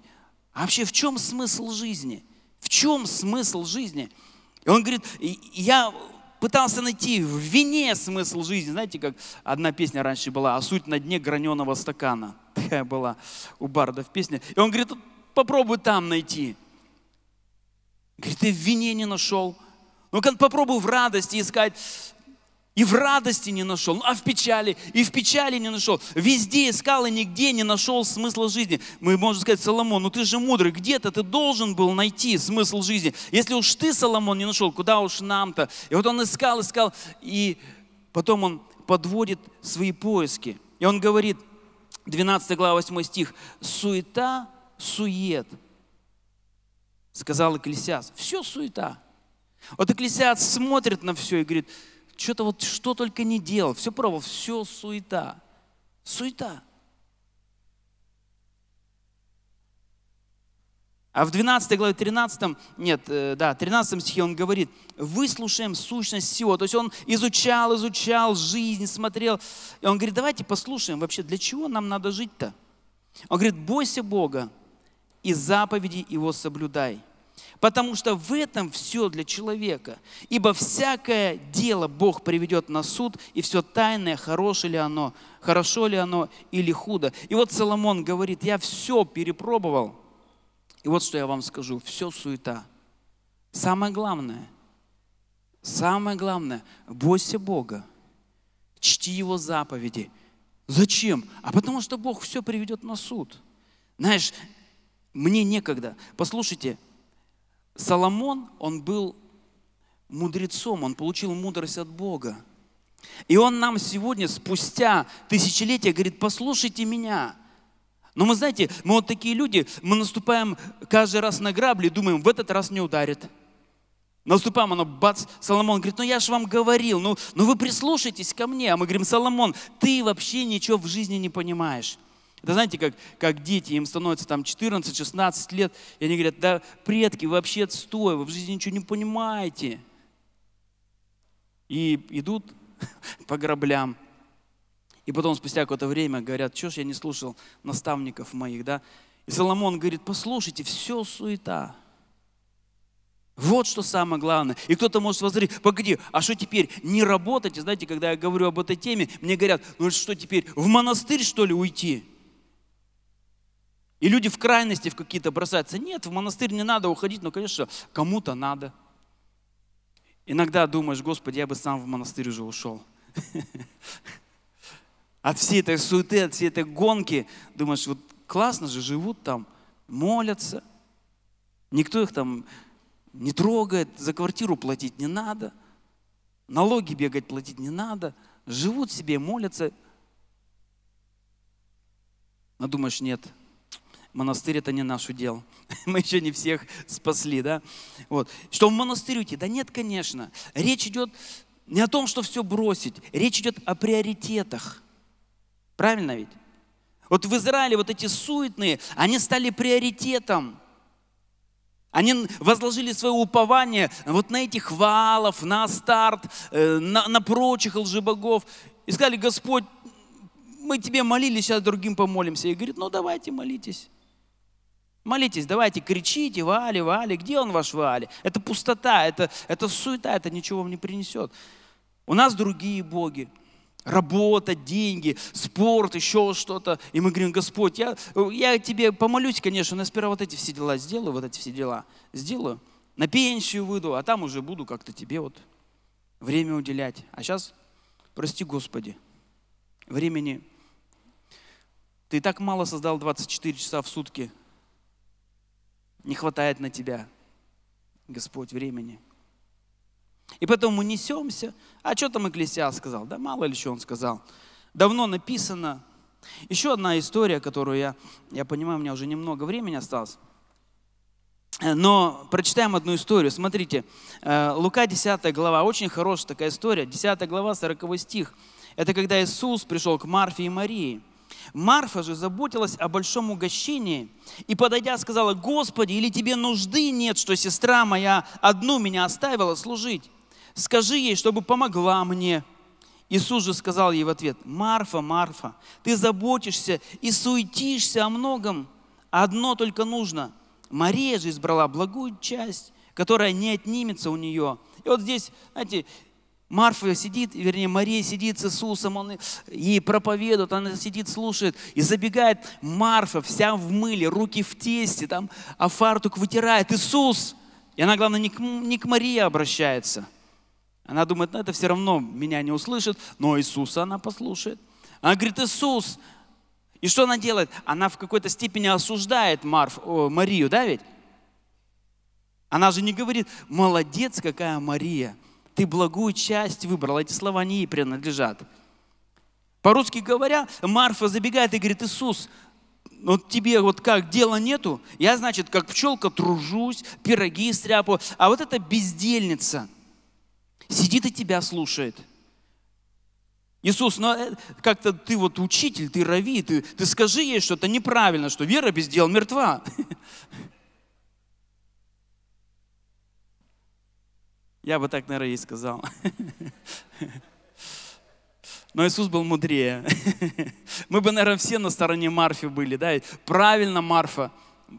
Speaker 1: а вообще в чем смысл жизни? В чем смысл жизни? И он говорит, я пытался найти в вине смысл жизни. Знаете, как одна песня раньше была, «А суть на дне граненого стакана». Такая была у Барда в песне. И он говорит, попробуй там найти. Говорит, ты в вине не нашел. Ну-ка, попробуй в радости искать. И в радости не нашел, а в печали, и в печали не нашел. Везде искал и нигде не нашел смысла жизни. Мы можем сказать, Соломон, ну ты же мудрый, где-то ты должен был найти смысл жизни. Если уж ты, Соломон, не нашел, куда уж нам-то? И вот он искал, искал, и потом он подводит свои поиски. И он говорит, 12 глава, 8 стих, «Суета, сует», сказал Экклесиас. Все суета. Вот Экклесиас смотрит на все и говорит – что-то вот что только не делал, все пробовал, все суета, суета. А в 12 главе 13, нет, э, да, 13 стихе он говорит, выслушаем сущность всего. То есть он изучал, изучал жизнь, смотрел. И он говорит, давайте послушаем вообще, для чего нам надо жить-то? Он говорит, бойся Бога и заповеди Его соблюдай. Потому что в этом все для человека. Ибо всякое дело Бог приведет на суд, и все тайное, хорошо ли оно, хорошо ли оно или худо. И вот Соломон говорит, я все перепробовал. И вот что я вам скажу, все суета. Самое главное, самое главное, бойся Бога, чти Его заповеди. Зачем? А потому что Бог все приведет на суд. Знаешь, мне некогда. Послушайте, Соломон, он был мудрецом, он получил мудрость от Бога. И он нам сегодня, спустя тысячелетия, говорит, послушайте меня. Но мы, знаете, мы вот такие люди, мы наступаем каждый раз на грабли, думаем, в этот раз не ударит. Наступаем, оно бац, Соломон говорит, ну я же вам говорил, ну, ну вы прислушайтесь ко мне. А мы говорим, Соломон, ты вообще ничего в жизни не понимаешь. Это знаете, как, как дети, им становится там 14-16 лет, и они говорят, да предки, вообще отстой, вы в жизни ничего не понимаете. И идут по граблям. И потом спустя какое-то время говорят, что ж я не слушал наставников моих, да? И Соломон говорит, послушайте, все суета. Вот что самое главное. И кто-то может возразить, погоди, а что теперь, не работать? И знаете, когда я говорю об этой теме, мне говорят, ну что теперь, в монастырь что ли уйти? И люди в крайности в какие-то бросаются. Нет, в монастырь не надо уходить, но, конечно, кому-то надо. Иногда думаешь, Господи, я бы сам в монастырь уже ушел. От всей этой суеты, от всей этой гонки думаешь, вот классно же живут там, молятся. Никто их там не трогает, за квартиру платить не надо, налоги бегать платить не надо, живут себе, молятся. Но думаешь, нет, монастырь это не наш удел. Мы еще не всех спасли, да? Вот. Что в монастырь уйти? Да нет, конечно. Речь идет не о том, что все бросить. Речь идет о приоритетах. Правильно ведь? Вот в Израиле вот эти суетные, они стали приоритетом. Они возложили свое упование вот на этих валов, на старт, э, на, на прочих лжебогов. И сказали, Господь, мы тебе молились, сейчас другим помолимся. И говорит, ну давайте молитесь. Молитесь, давайте, кричите, Вали, Вали, где он ваш Вали? Это пустота, это, это суета, это ничего вам не принесет. У нас другие боги, работа, деньги, спорт, еще что-то. И мы говорим, Господь, я, я тебе помолюсь, конечно, но сперва вот эти все дела сделаю, вот эти все дела сделаю, на пенсию выйду, а там уже буду как-то тебе вот время уделять. А сейчас, прости Господи, времени. Ты так мало создал 24 часа в сутки – не хватает на тебя, Господь, времени. И потом мы несемся. А что там Экклесиас сказал? Да мало ли что он сказал. Давно написано. Еще одна история, которую я, я понимаю, у меня уже немного времени осталось. Э, но прочитаем одну историю. Смотрите, э, Лука 10 глава, очень хорошая такая история. 10 глава, 40 стих. Это когда Иисус пришел к Марфе и Марии – Марфа же заботилась о большом угощении и, подойдя, сказала, «Господи, или тебе нужды нет, что сестра моя одну меня оставила служить? Скажи ей, чтобы помогла мне». Иисус же сказал ей в ответ, «Марфа, Марфа, ты заботишься и суетишься о многом, одно только нужно. Мария же избрала благую часть, которая не отнимется у нее». И вот здесь, знаете, Марфа сидит, вернее, Мария сидит с Иисусом, он ей проповедует, она сидит, слушает, и забегает Марфа, вся в мыле, руки в тесте, там, а фартук вытирает, Иисус! И она, главное, не к, не к Марии обращается. Она думает, ну это все равно меня не услышит, но Иисуса она послушает. Она говорит, Иисус! И что она делает? Она в какой-то степени осуждает Марф, о, Марию, да ведь? Она же не говорит, молодец, какая Мария. Ты благую часть выбрал. Эти слова не ей принадлежат. По-русски говоря, Марфа забегает и говорит, Иисус, вот тебе вот как дела нету, я, значит, как пчелка тружусь, пироги стряпаю, а вот эта бездельница сидит и тебя слушает. Иисус, ну э, как-то ты вот учитель, ты рави, ты, ты скажи ей что-то неправильно, что вера без дел мертва. Я бы так, наверное, и сказал. Но Иисус был мудрее. Мы бы, наверное, все на стороне Марфи были, да? Правильно, Марфа,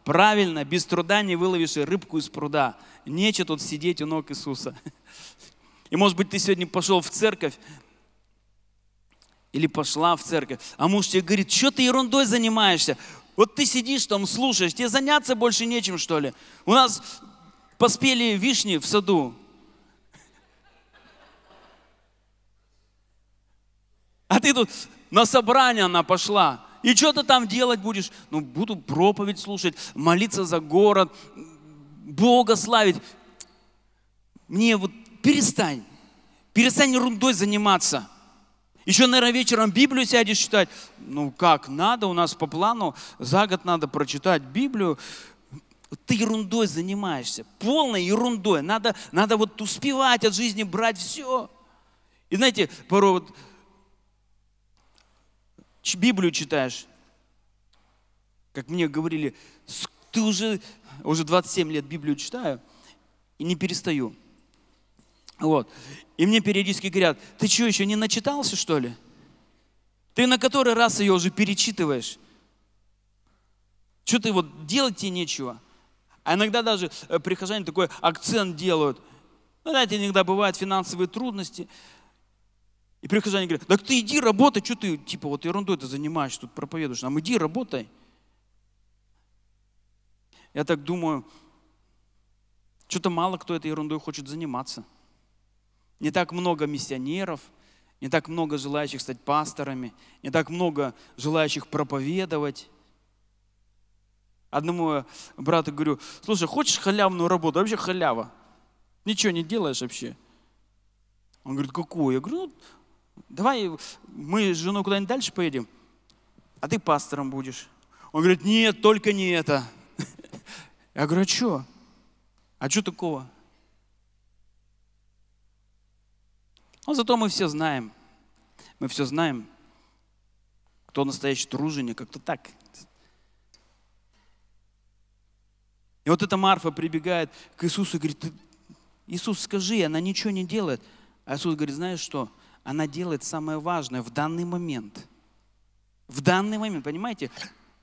Speaker 1: правильно, без труда не выловишь и рыбку из пруда. Нечего тут сидеть у ног Иисуса. И, может быть, ты сегодня пошел в церковь, или пошла в церковь, а муж тебе говорит, что ты ерундой занимаешься? Вот ты сидишь там, слушаешь, тебе заняться больше нечем, что ли? У нас поспели вишни в саду, А ты тут на собрание она пошла. И что ты там делать будешь? Ну, буду проповедь слушать, молиться за город, Бога славить. Мне вот перестань, перестань ерундой заниматься. Еще, наверное, вечером Библию сядешь читать. Ну, как надо, у нас по плану за год надо прочитать Библию. Ты ерундой занимаешься, полной ерундой. Надо, надо вот успевать от жизни брать все. И знаете, порой вот Библию читаешь, как мне говорили, ты уже, уже 27 лет Библию читаю и не перестаю. Вот. И мне периодически говорят, ты что, еще не начитался, что ли? Ты на который раз ее уже перечитываешь? Что ты вот делать тебе нечего? А иногда даже э, прихожане такой акцент делают. Ну, знаете, иногда бывают финансовые трудности – и прихожане говорят, так ты иди работай, что ты, типа, вот ерундой ты занимаешься, тут проповедуешь нам, иди работай. Я так думаю, что-то мало кто этой ерундой хочет заниматься. Не так много миссионеров, не так много желающих стать пасторами, не так много желающих проповедовать. Одному брату говорю, слушай, хочешь халявную работу? Вообще халява. Ничего не делаешь вообще. Он говорит, какую? Я говорю, ну, давай мы с женой куда-нибудь дальше поедем, а ты пастором будешь. Он говорит, нет, только не это. Я говорю, а что? А что такого? Но «Ну, зато мы все знаем, мы все знаем, кто настоящий труженик, как-то так. И вот эта Марфа прибегает к Иисусу и говорит, Иисус, скажи, она ничего не делает. А Иисус говорит, знаешь что, она делает самое важное в данный момент. В данный момент, понимаете,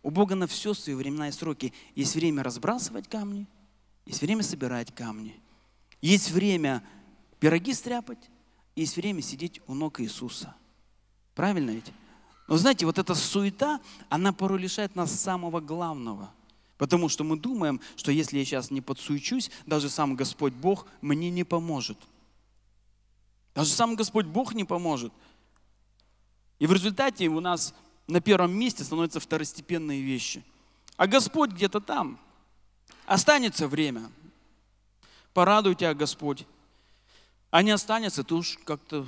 Speaker 1: у Бога на все свои времена и сроки. Есть время разбрасывать камни, есть время собирать камни, есть время пироги стряпать, есть время сидеть у ног Иисуса. Правильно ведь? Но знаете, вот эта суета, она порой лишает нас самого главного. Потому что мы думаем, что если я сейчас не подсуечусь, даже сам Господь Бог мне не поможет – даже сам Господь Бог не поможет. И в результате у нас на первом месте становятся второстепенные вещи. А Господь где-то там. Останется время. Порадуй тебя, а, Господь. А не останется, ты уж как-то...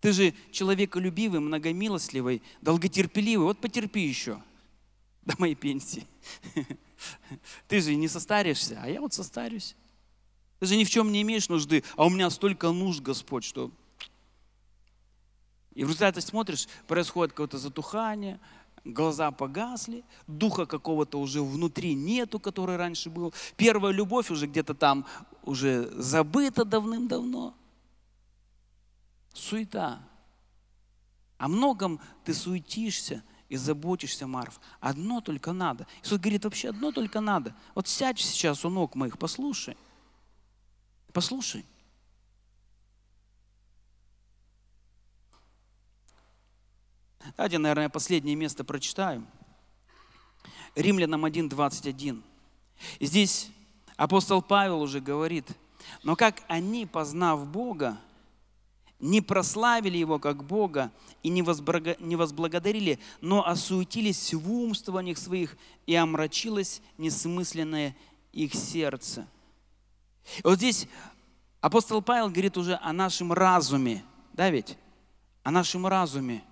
Speaker 1: Ты же человеколюбивый, многомилостливый, долготерпеливый. Вот потерпи еще до моей пенсии. Ты же не состаришься, а я вот состарюсь. Ты же ни в чем не имеешь нужды, а у меня столько нужд, Господь, что... И в результате смотришь, происходит какое-то затухание, глаза погасли, духа какого-то уже внутри нету, который раньше был. Первая любовь уже где-то там уже забыта давным-давно. Суета. О многом ты суетишься и заботишься, Марф. Одно только надо. Иисус говорит, вообще одно только надо. Вот сядь сейчас у ног моих, послушай. Послушай. Давайте, наверное, последнее место прочитаю. Римлянам 1.21. И здесь апостол Павел уже говорит, но как они, познав Бога, не прославили Его как Бога и не возблагодарили, но осуетились в умствованиях своих, и омрачилось несмысленное их сердце. И вот здесь апостол Павел говорит уже о нашем разуме, да ведь? О нашем разуме.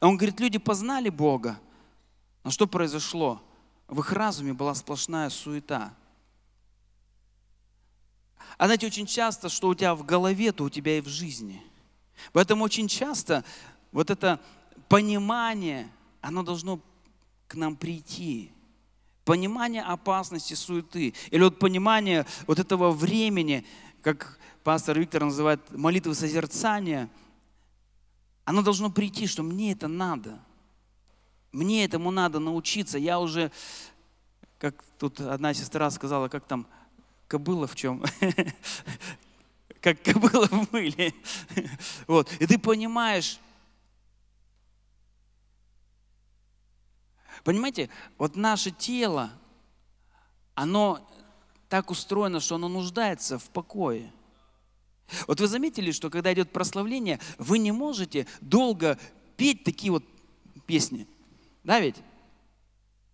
Speaker 1: Он говорит, люди познали Бога, но что произошло? В их разуме была сплошная суета. А знаете, очень часто, что у тебя в голове, то у тебя и в жизни. Поэтому очень часто вот это понимание, оно должно к нам прийти. Понимание опасности, суеты. Или вот понимание вот этого времени, как пастор Виктор называет молитвы созерцания, оно должно прийти, что мне это надо. Мне этому надо научиться. Я уже, как тут одна сестра сказала, как там, кобыла в чем? Как кобыла в мыле. Вот. И ты понимаешь, Понимаете, вот наше тело, оно так устроено, что оно нуждается в покое. Вот вы заметили, что когда идет прославление, вы не можете долго петь такие вот песни. Да ведь?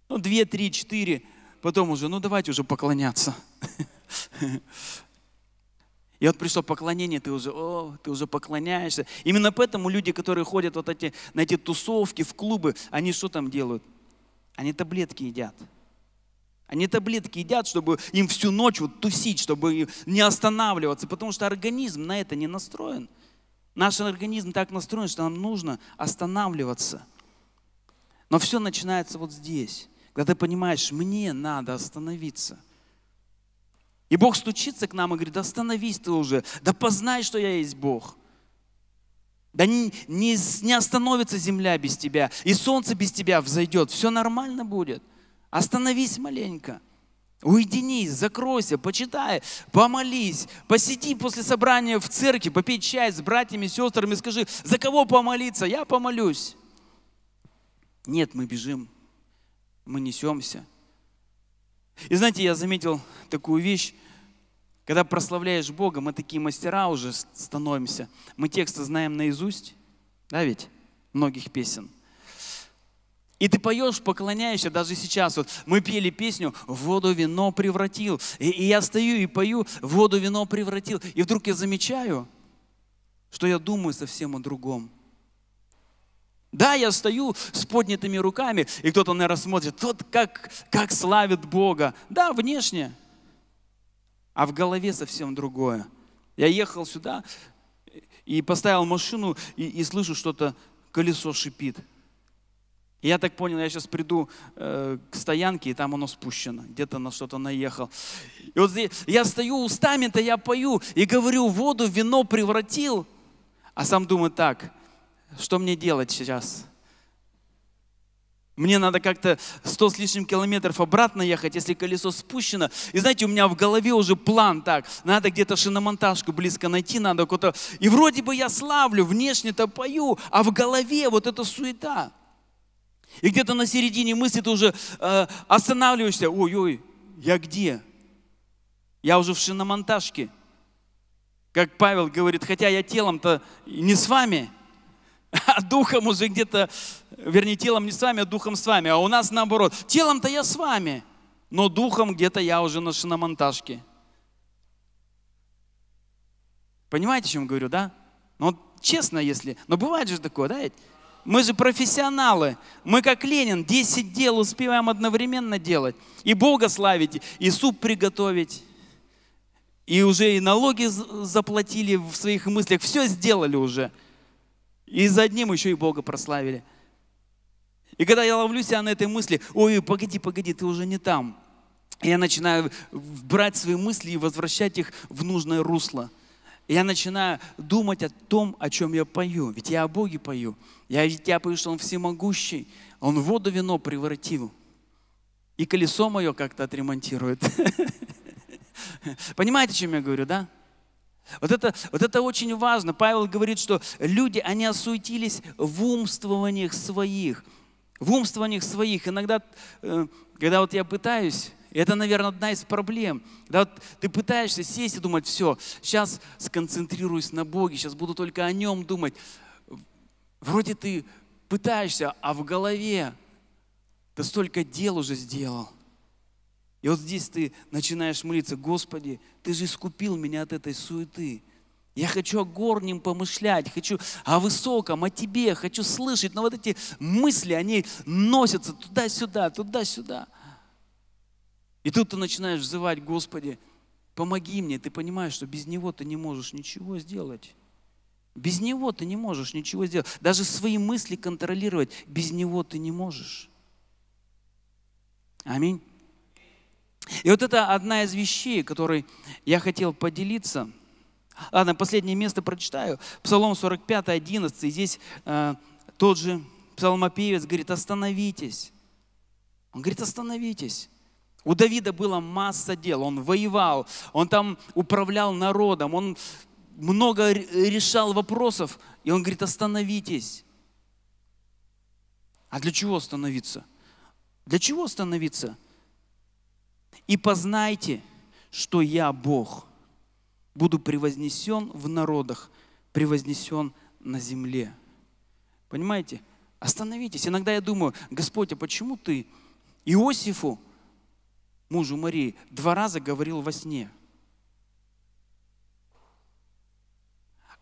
Speaker 1: Ну, две, три, четыре, потом уже, ну давайте уже поклоняться. И вот пришло поклонение, ты уже, о, ты уже поклоняешься. Именно поэтому люди, которые ходят вот эти, на эти тусовки, в клубы, они что там делают? Они таблетки едят. Они таблетки едят, чтобы им всю ночь вот тусить, чтобы не останавливаться, потому что организм на это не настроен. Наш организм так настроен, что нам нужно останавливаться. Но все начинается вот здесь, когда ты понимаешь, мне надо остановиться. И Бог стучится к нам и говорит, да остановись ты уже, да познай, что я есть Бог. Да не, не, не остановится земля без тебя, и солнце без тебя взойдет, все нормально будет. Остановись маленько. Уединись, закройся, почитай, помолись, посиди после собрания в церкви, попей чай с братьями, сестрами, скажи, за кого помолиться, я помолюсь. Нет, мы бежим, мы несемся. И знаете, я заметил такую вещь, когда прославляешь Бога, мы такие мастера уже становимся. Мы тексты знаем наизусть, да ведь? Многих песен. И ты поешь, поклоняешься, даже сейчас. Вот мы пели песню «В воду вино превратил». И, и я стою и пою «В воду вино превратил». И вдруг я замечаю, что я думаю совсем о другом. Да, я стою с поднятыми руками, и кто-то, наверное, смотрит, тот как, как славит Бога. Да, внешне – а в голове совсем другое. Я ехал сюда и поставил машину и, и слышу что-то, колесо шипит. я так понял, я сейчас приду э, к стоянке, и там оно спущено, где-то на что-то наехал. И вот здесь я стою устами-то, я пою и говорю, воду, вино превратил. А сам думаю так, что мне делать сейчас? Мне надо как-то сто с лишним километров обратно ехать, если колесо спущено. И знаете, у меня в голове уже план так. Надо где-то шиномонтажку близко найти, надо куда-то... И вроде бы я славлю, внешне-то пою, а в голове вот эта суета. И где-то на середине мысли ты уже э, останавливаешься. Ой-ой, я где? Я уже в шиномонтажке. Как Павел говорит, хотя я телом-то не с вами, а духом уже где-то вернее, телом не с вами, а духом с вами. А у нас наоборот. Телом-то я с вами, но духом где-то я уже на шиномонтажке. Понимаете, о чем говорю, да? Ну, честно, если... Но бывает же такое, да? Мы же профессионалы. Мы, как Ленин, 10 дел успеваем одновременно делать. И Бога славить, и суп приготовить. И уже и налоги заплатили в своих мыслях. Все сделали уже. И за одним еще и Бога прославили. И когда я ловлю себя на этой мысли, ой, погоди, погоди, ты уже не там. я начинаю брать свои мысли и возвращать их в нужное русло. я начинаю думать о том, о чем я пою. Ведь я о Боге пою. Я, я пою, что Он всемогущий. Он воду вино превратил. И колесо мое как-то отремонтирует. Понимаете, о чем я говорю, да? Вот это, вот это очень важно. Павел говорит, что люди, они осуетились в умствованиях своих – в умствованиях своих. Иногда, э, когда вот я пытаюсь, это, наверное, одна из проблем. Да, вот ты пытаешься сесть и думать, все, сейчас сконцентрируюсь на Боге, сейчас буду только о Нем думать. Вроде ты пытаешься, а в голове ты столько дел уже сделал. И вот здесь ты начинаешь молиться, Господи, Ты же искупил меня от этой суеты. Я хочу о горнем помышлять, хочу о высоком, о тебе, хочу слышать. Но вот эти мысли, они носятся туда-сюда, туда-сюда. И тут ты начинаешь взывать, Господи, помоги мне. Ты понимаешь, что без Него ты не можешь ничего сделать. Без Него ты не можешь ничего сделать. Даже свои мысли контролировать без Него ты не можешь. Аминь. И вот это одна из вещей, которой я хотел поделиться – Ладно, последнее место прочитаю. Псалом 45, 11. И здесь э, тот же псалмопевец говорит, остановитесь. Он говорит, остановитесь. У Давида было масса дел, он воевал, он там управлял народом, он много решал вопросов, и он говорит, остановитесь. А для чего остановиться? Для чего остановиться? И познайте, что я Бог – буду превознесен в народах, превознесен на земле. Понимаете? Остановитесь. Иногда я думаю, Господь, а почему ты Иосифу, мужу Марии, два раза говорил во сне?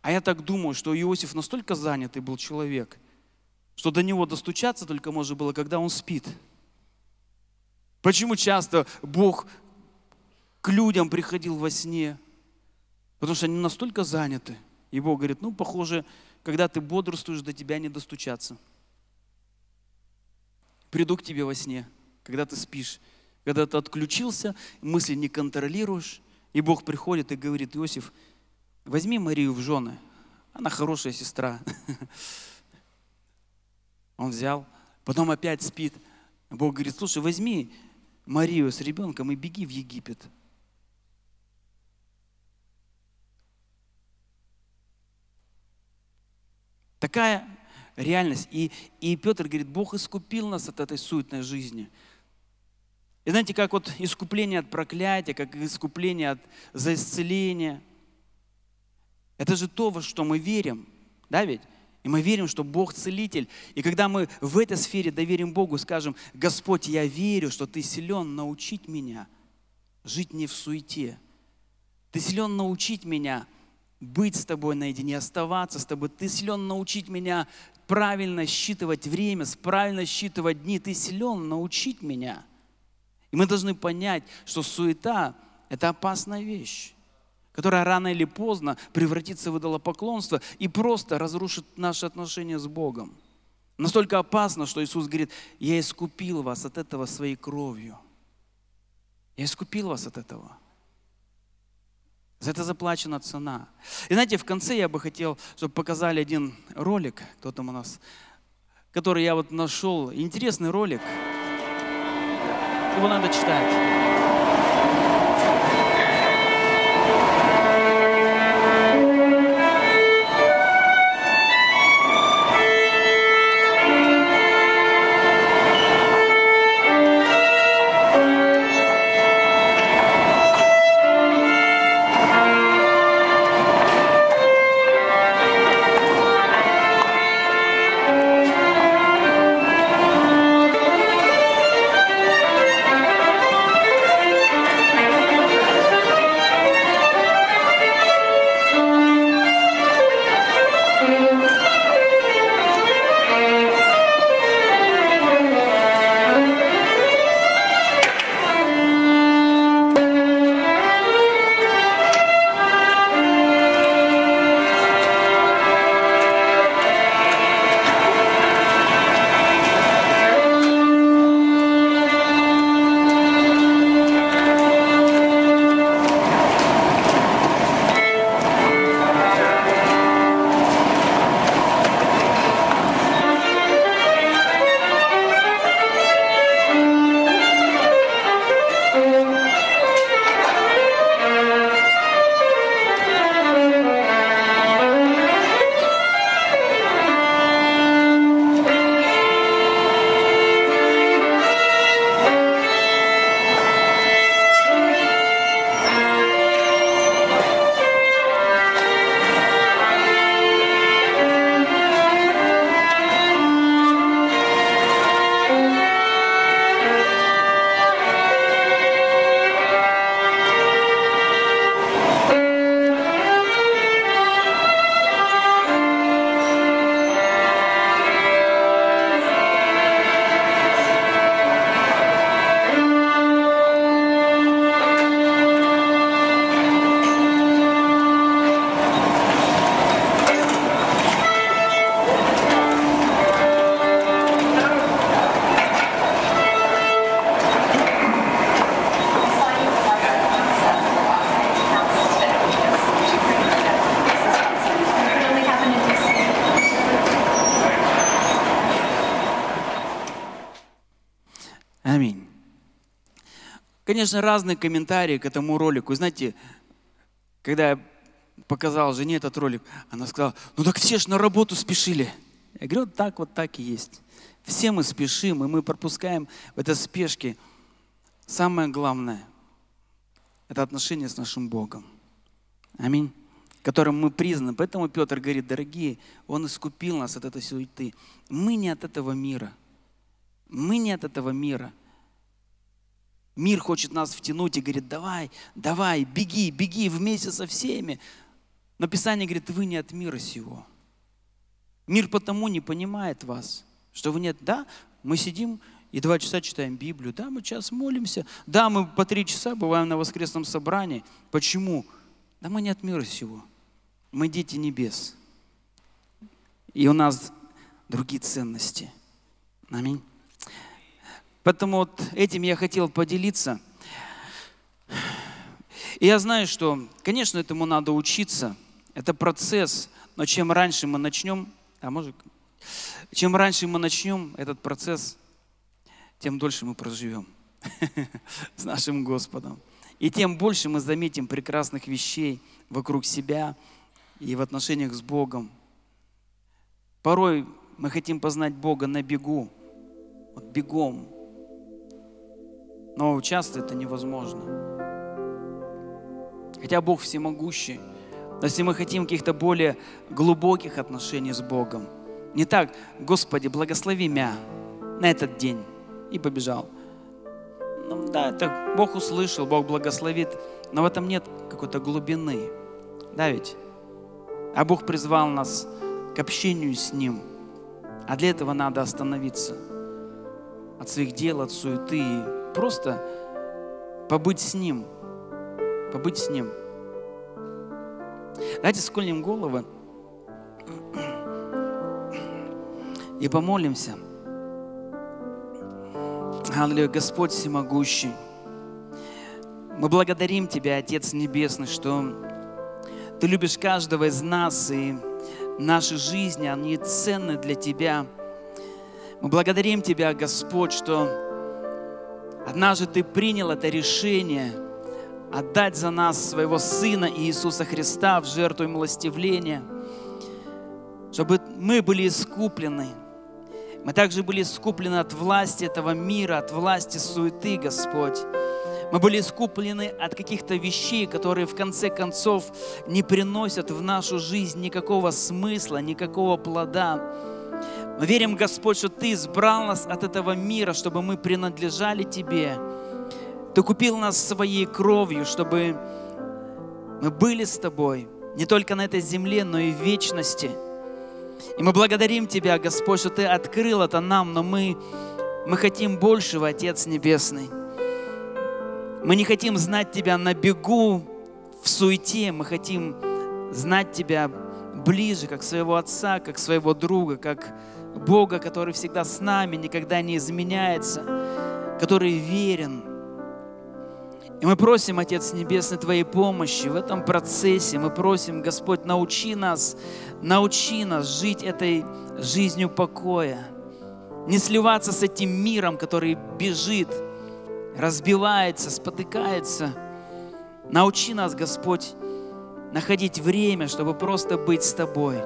Speaker 1: А я так думаю, что Иосиф настолько занятый был человек, что до него достучаться только можно было, когда он спит. Почему часто Бог к людям приходил во сне? Потому что они настолько заняты. И Бог говорит, ну, похоже, когда ты бодрствуешь, до тебя не достучаться. Приду к тебе во сне, когда ты спишь, когда ты отключился, мысли не контролируешь. И Бог приходит и говорит, Иосиф, возьми Марию в жены, она хорошая сестра. Он взял, потом опять спит. Бог говорит, слушай, возьми Марию с ребенком и беги в Египет. Такая реальность. И, и Петр говорит, Бог искупил нас от этой суетной жизни. И знаете, как вот искупление от проклятия, как искупление от, за исцеление. Это же то, во что мы верим, да ведь? И мы верим, что Бог целитель. И когда мы в этой сфере доверим Богу, скажем, Господь, я верю, что Ты силен научить меня жить не в суете. Ты силен научить меня быть с тобой наедине, оставаться с тобой. Ты силен научить меня правильно считывать время, правильно считывать дни. Ты силен научить меня. И мы должны понять, что суета – это опасная вещь, которая рано или поздно превратится в идолопоклонство и просто разрушит наши отношения с Богом. Настолько опасно, что Иисус говорит, «Я искупил вас от этого своей кровью». Я искупил вас от этого – за это заплачена цена. И знаете, в конце я бы хотел, чтобы показали один ролик, кто там у нас, который я вот нашел. Интересный ролик. Его надо читать. конечно, разные комментарии к этому ролику. И знаете, когда я показал жене этот ролик, она сказала, ну так все ж на работу спешили. Я говорю, вот так, вот так и есть. Все мы спешим, и мы пропускаем в этой спешке. Самое главное – это отношение с нашим Богом. Аминь. Которым мы признаны. Поэтому Петр говорит, дорогие, Он искупил нас от этой суеты. Мы не от этого мира. Мы не от этого мира – Мир хочет нас втянуть и говорит, давай, давай, беги, беги вместе со всеми. Но Писание говорит, вы не от мира сего. Мир потому не понимает вас, что вы нет. Да, мы сидим и два часа читаем Библию, да, мы час молимся, да, мы по три часа бываем на воскресном собрании. Почему? Да мы не от мира сего. Мы дети небес. И у нас другие ценности. Аминь. Поэтому вот этим я хотел поделиться. И я знаю, что, конечно, этому надо учиться. Это процесс. Но чем раньше мы начнем, а может, чем раньше мы начнем этот процесс, тем дольше мы проживем с нашим Господом. И тем больше мы заметим прекрасных вещей вокруг себя и в отношениях с Богом. Порой мы хотим познать Бога на бегу, вот бегом, но часто это невозможно. Хотя Бог всемогущий, но если мы хотим каких-то более глубоких отношений с Богом, не так, Господи, благослови меня на этот день. И побежал. Ну, да, это Бог услышал, Бог благословит, но в этом нет какой-то глубины. Да ведь? А Бог призвал нас к общению с Ним. А для этого надо остановиться от своих дел, от суеты просто побыть с Ним. Побыть с Ним. Давайте склоним головы и помолимся. Аллилуйя, Господь всемогущий. Мы благодарим Тебя, Отец Небесный, что Ты любишь каждого из нас, и наши жизни, они ценны для Тебя. Мы благодарим Тебя, Господь, что Однажды ты принял это решение отдать за нас своего Сына Иисуса Христа в жертву и милостивление, чтобы мы были искуплены. Мы также были искуплены от власти этого мира, от власти суеты, Господь. Мы были искуплены от каких-то вещей, которые в конце концов не приносят в нашу жизнь никакого смысла, никакого плода. Мы верим, Господь, что Ты избрал нас от этого мира, чтобы мы принадлежали Тебе. Ты купил нас своей кровью, чтобы мы были с Тобой не только на этой земле, но и в вечности. И мы благодарим Тебя, Господь, что Ты открыл это нам, но мы, мы хотим большего, Отец Небесный. Мы не хотим знать Тебя на бегу, в суете, мы хотим знать Тебя ближе, как своего отца, как своего друга, как Бога, который всегда с нами, никогда не изменяется, который верен. И мы просим, Отец Небесный, Твоей помощи в этом процессе. Мы просим, Господь, научи нас, научи нас жить этой жизнью покоя. Не сливаться с этим миром, который бежит, разбивается, спотыкается. Научи нас, Господь, находить время, чтобы просто быть с Тобой,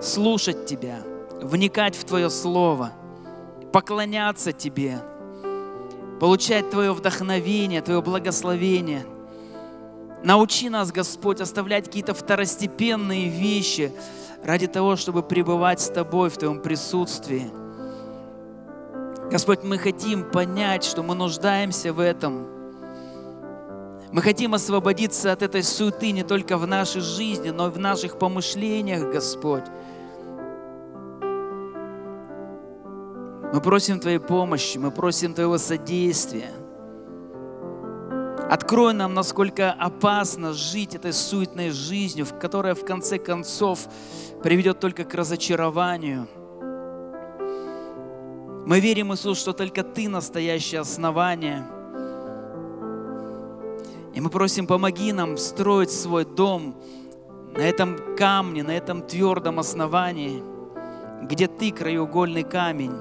Speaker 1: слушать Тебя – вникать в Твое Слово, поклоняться Тебе, получать Твое вдохновение, Твое благословение. Научи нас, Господь, оставлять какие-то второстепенные вещи ради того, чтобы пребывать с Тобой в Твоем присутствии. Господь, мы хотим понять, что мы нуждаемся в этом. Мы хотим освободиться от этой суеты не только в нашей жизни, но и в наших помышлениях, Господь. Мы просим Твоей помощи, мы просим Твоего содействия. Открой нам, насколько опасно жить этой суетной жизнью, которая в конце концов приведет только к разочарованию. Мы верим, Иисус, что только Ты настоящее основание. И мы просим, помоги нам строить свой дом на этом камне, на этом твердом основании, где Ты краеугольный камень.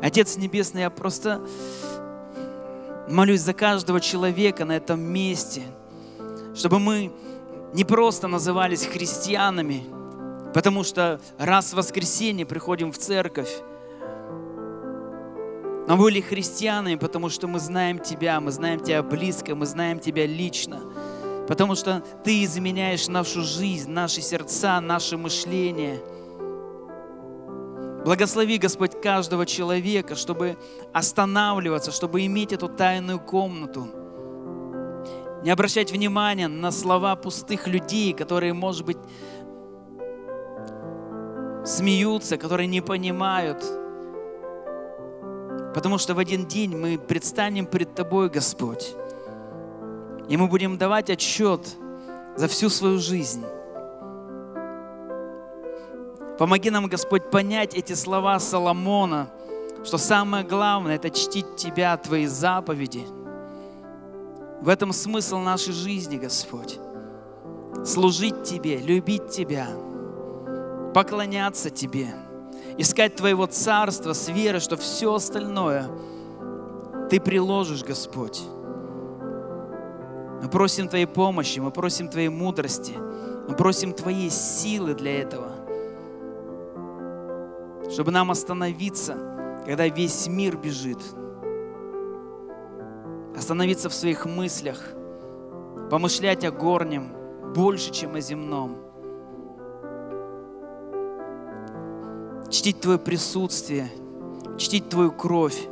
Speaker 1: Отец Небесный, я просто молюсь за каждого человека на этом месте, чтобы мы не просто назывались христианами, потому что раз в воскресенье приходим в церковь, но были христианами, потому что мы знаем Тебя, мы знаем Тебя близко, мы знаем Тебя лично, потому что Ты изменяешь нашу жизнь, наши сердца, наше мышление – Благослови, Господь, каждого человека, чтобы останавливаться, чтобы иметь эту тайную комнату. Не обращать внимания на слова пустых людей, которые, может быть, смеются, которые не понимают. Потому что в один день мы предстанем пред Тобой, Господь. И мы будем давать отчет за всю свою жизнь. Помоги нам, Господь, понять эти слова Соломона, что самое главное – это чтить Тебя, Твои заповеди. В этом смысл нашей жизни, Господь. Служить Тебе, любить Тебя, поклоняться Тебе, искать Твоего Царства с верой, что все остальное Ты приложишь, Господь. Мы просим Твоей помощи, мы просим Твоей мудрости, мы просим Твоей силы для этого чтобы нам остановиться, когда весь мир бежит. Остановиться в своих мыслях, помышлять о горнем больше, чем о земном. Чтить Твое присутствие, чтить Твою кровь,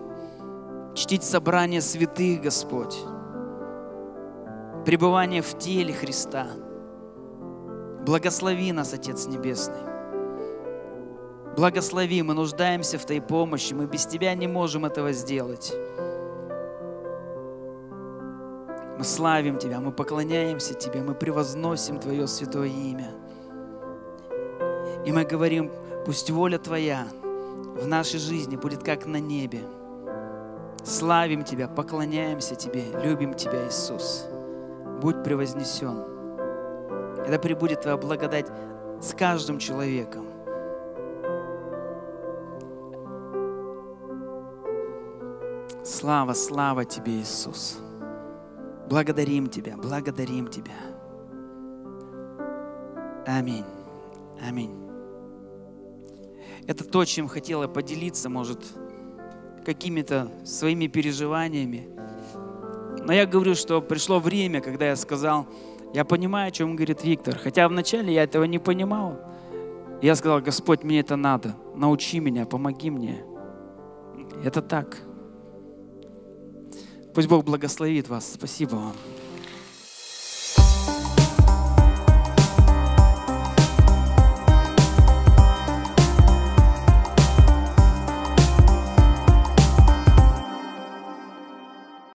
Speaker 1: чтить собрание святых, Господь, пребывание в теле Христа. Благослови нас, Отец Небесный. Благослови, мы нуждаемся в Твоей помощи, мы без Тебя не можем этого сделать. Мы славим Тебя, мы поклоняемся Тебе, мы превозносим Твое святое имя. И мы говорим, пусть воля Твоя в нашей жизни будет как на небе. Славим Тебя, поклоняемся Тебе, любим Тебя, Иисус. Будь превознесен. Это прибудет Твоя благодать с каждым человеком. Слава, слава Тебе, Иисус. Благодарим Тебя, благодарим Тебя. Аминь. Аминь. Это то, чем хотела поделиться, может, какими-то своими переживаниями. Но я говорю, что пришло время, когда я сказал, я понимаю, о чем говорит Виктор. Хотя вначале я этого не понимал. Я сказал, Господь, мне это надо. Научи меня, помоги мне. Это так. Пусть Бог благословит вас. Спасибо вам.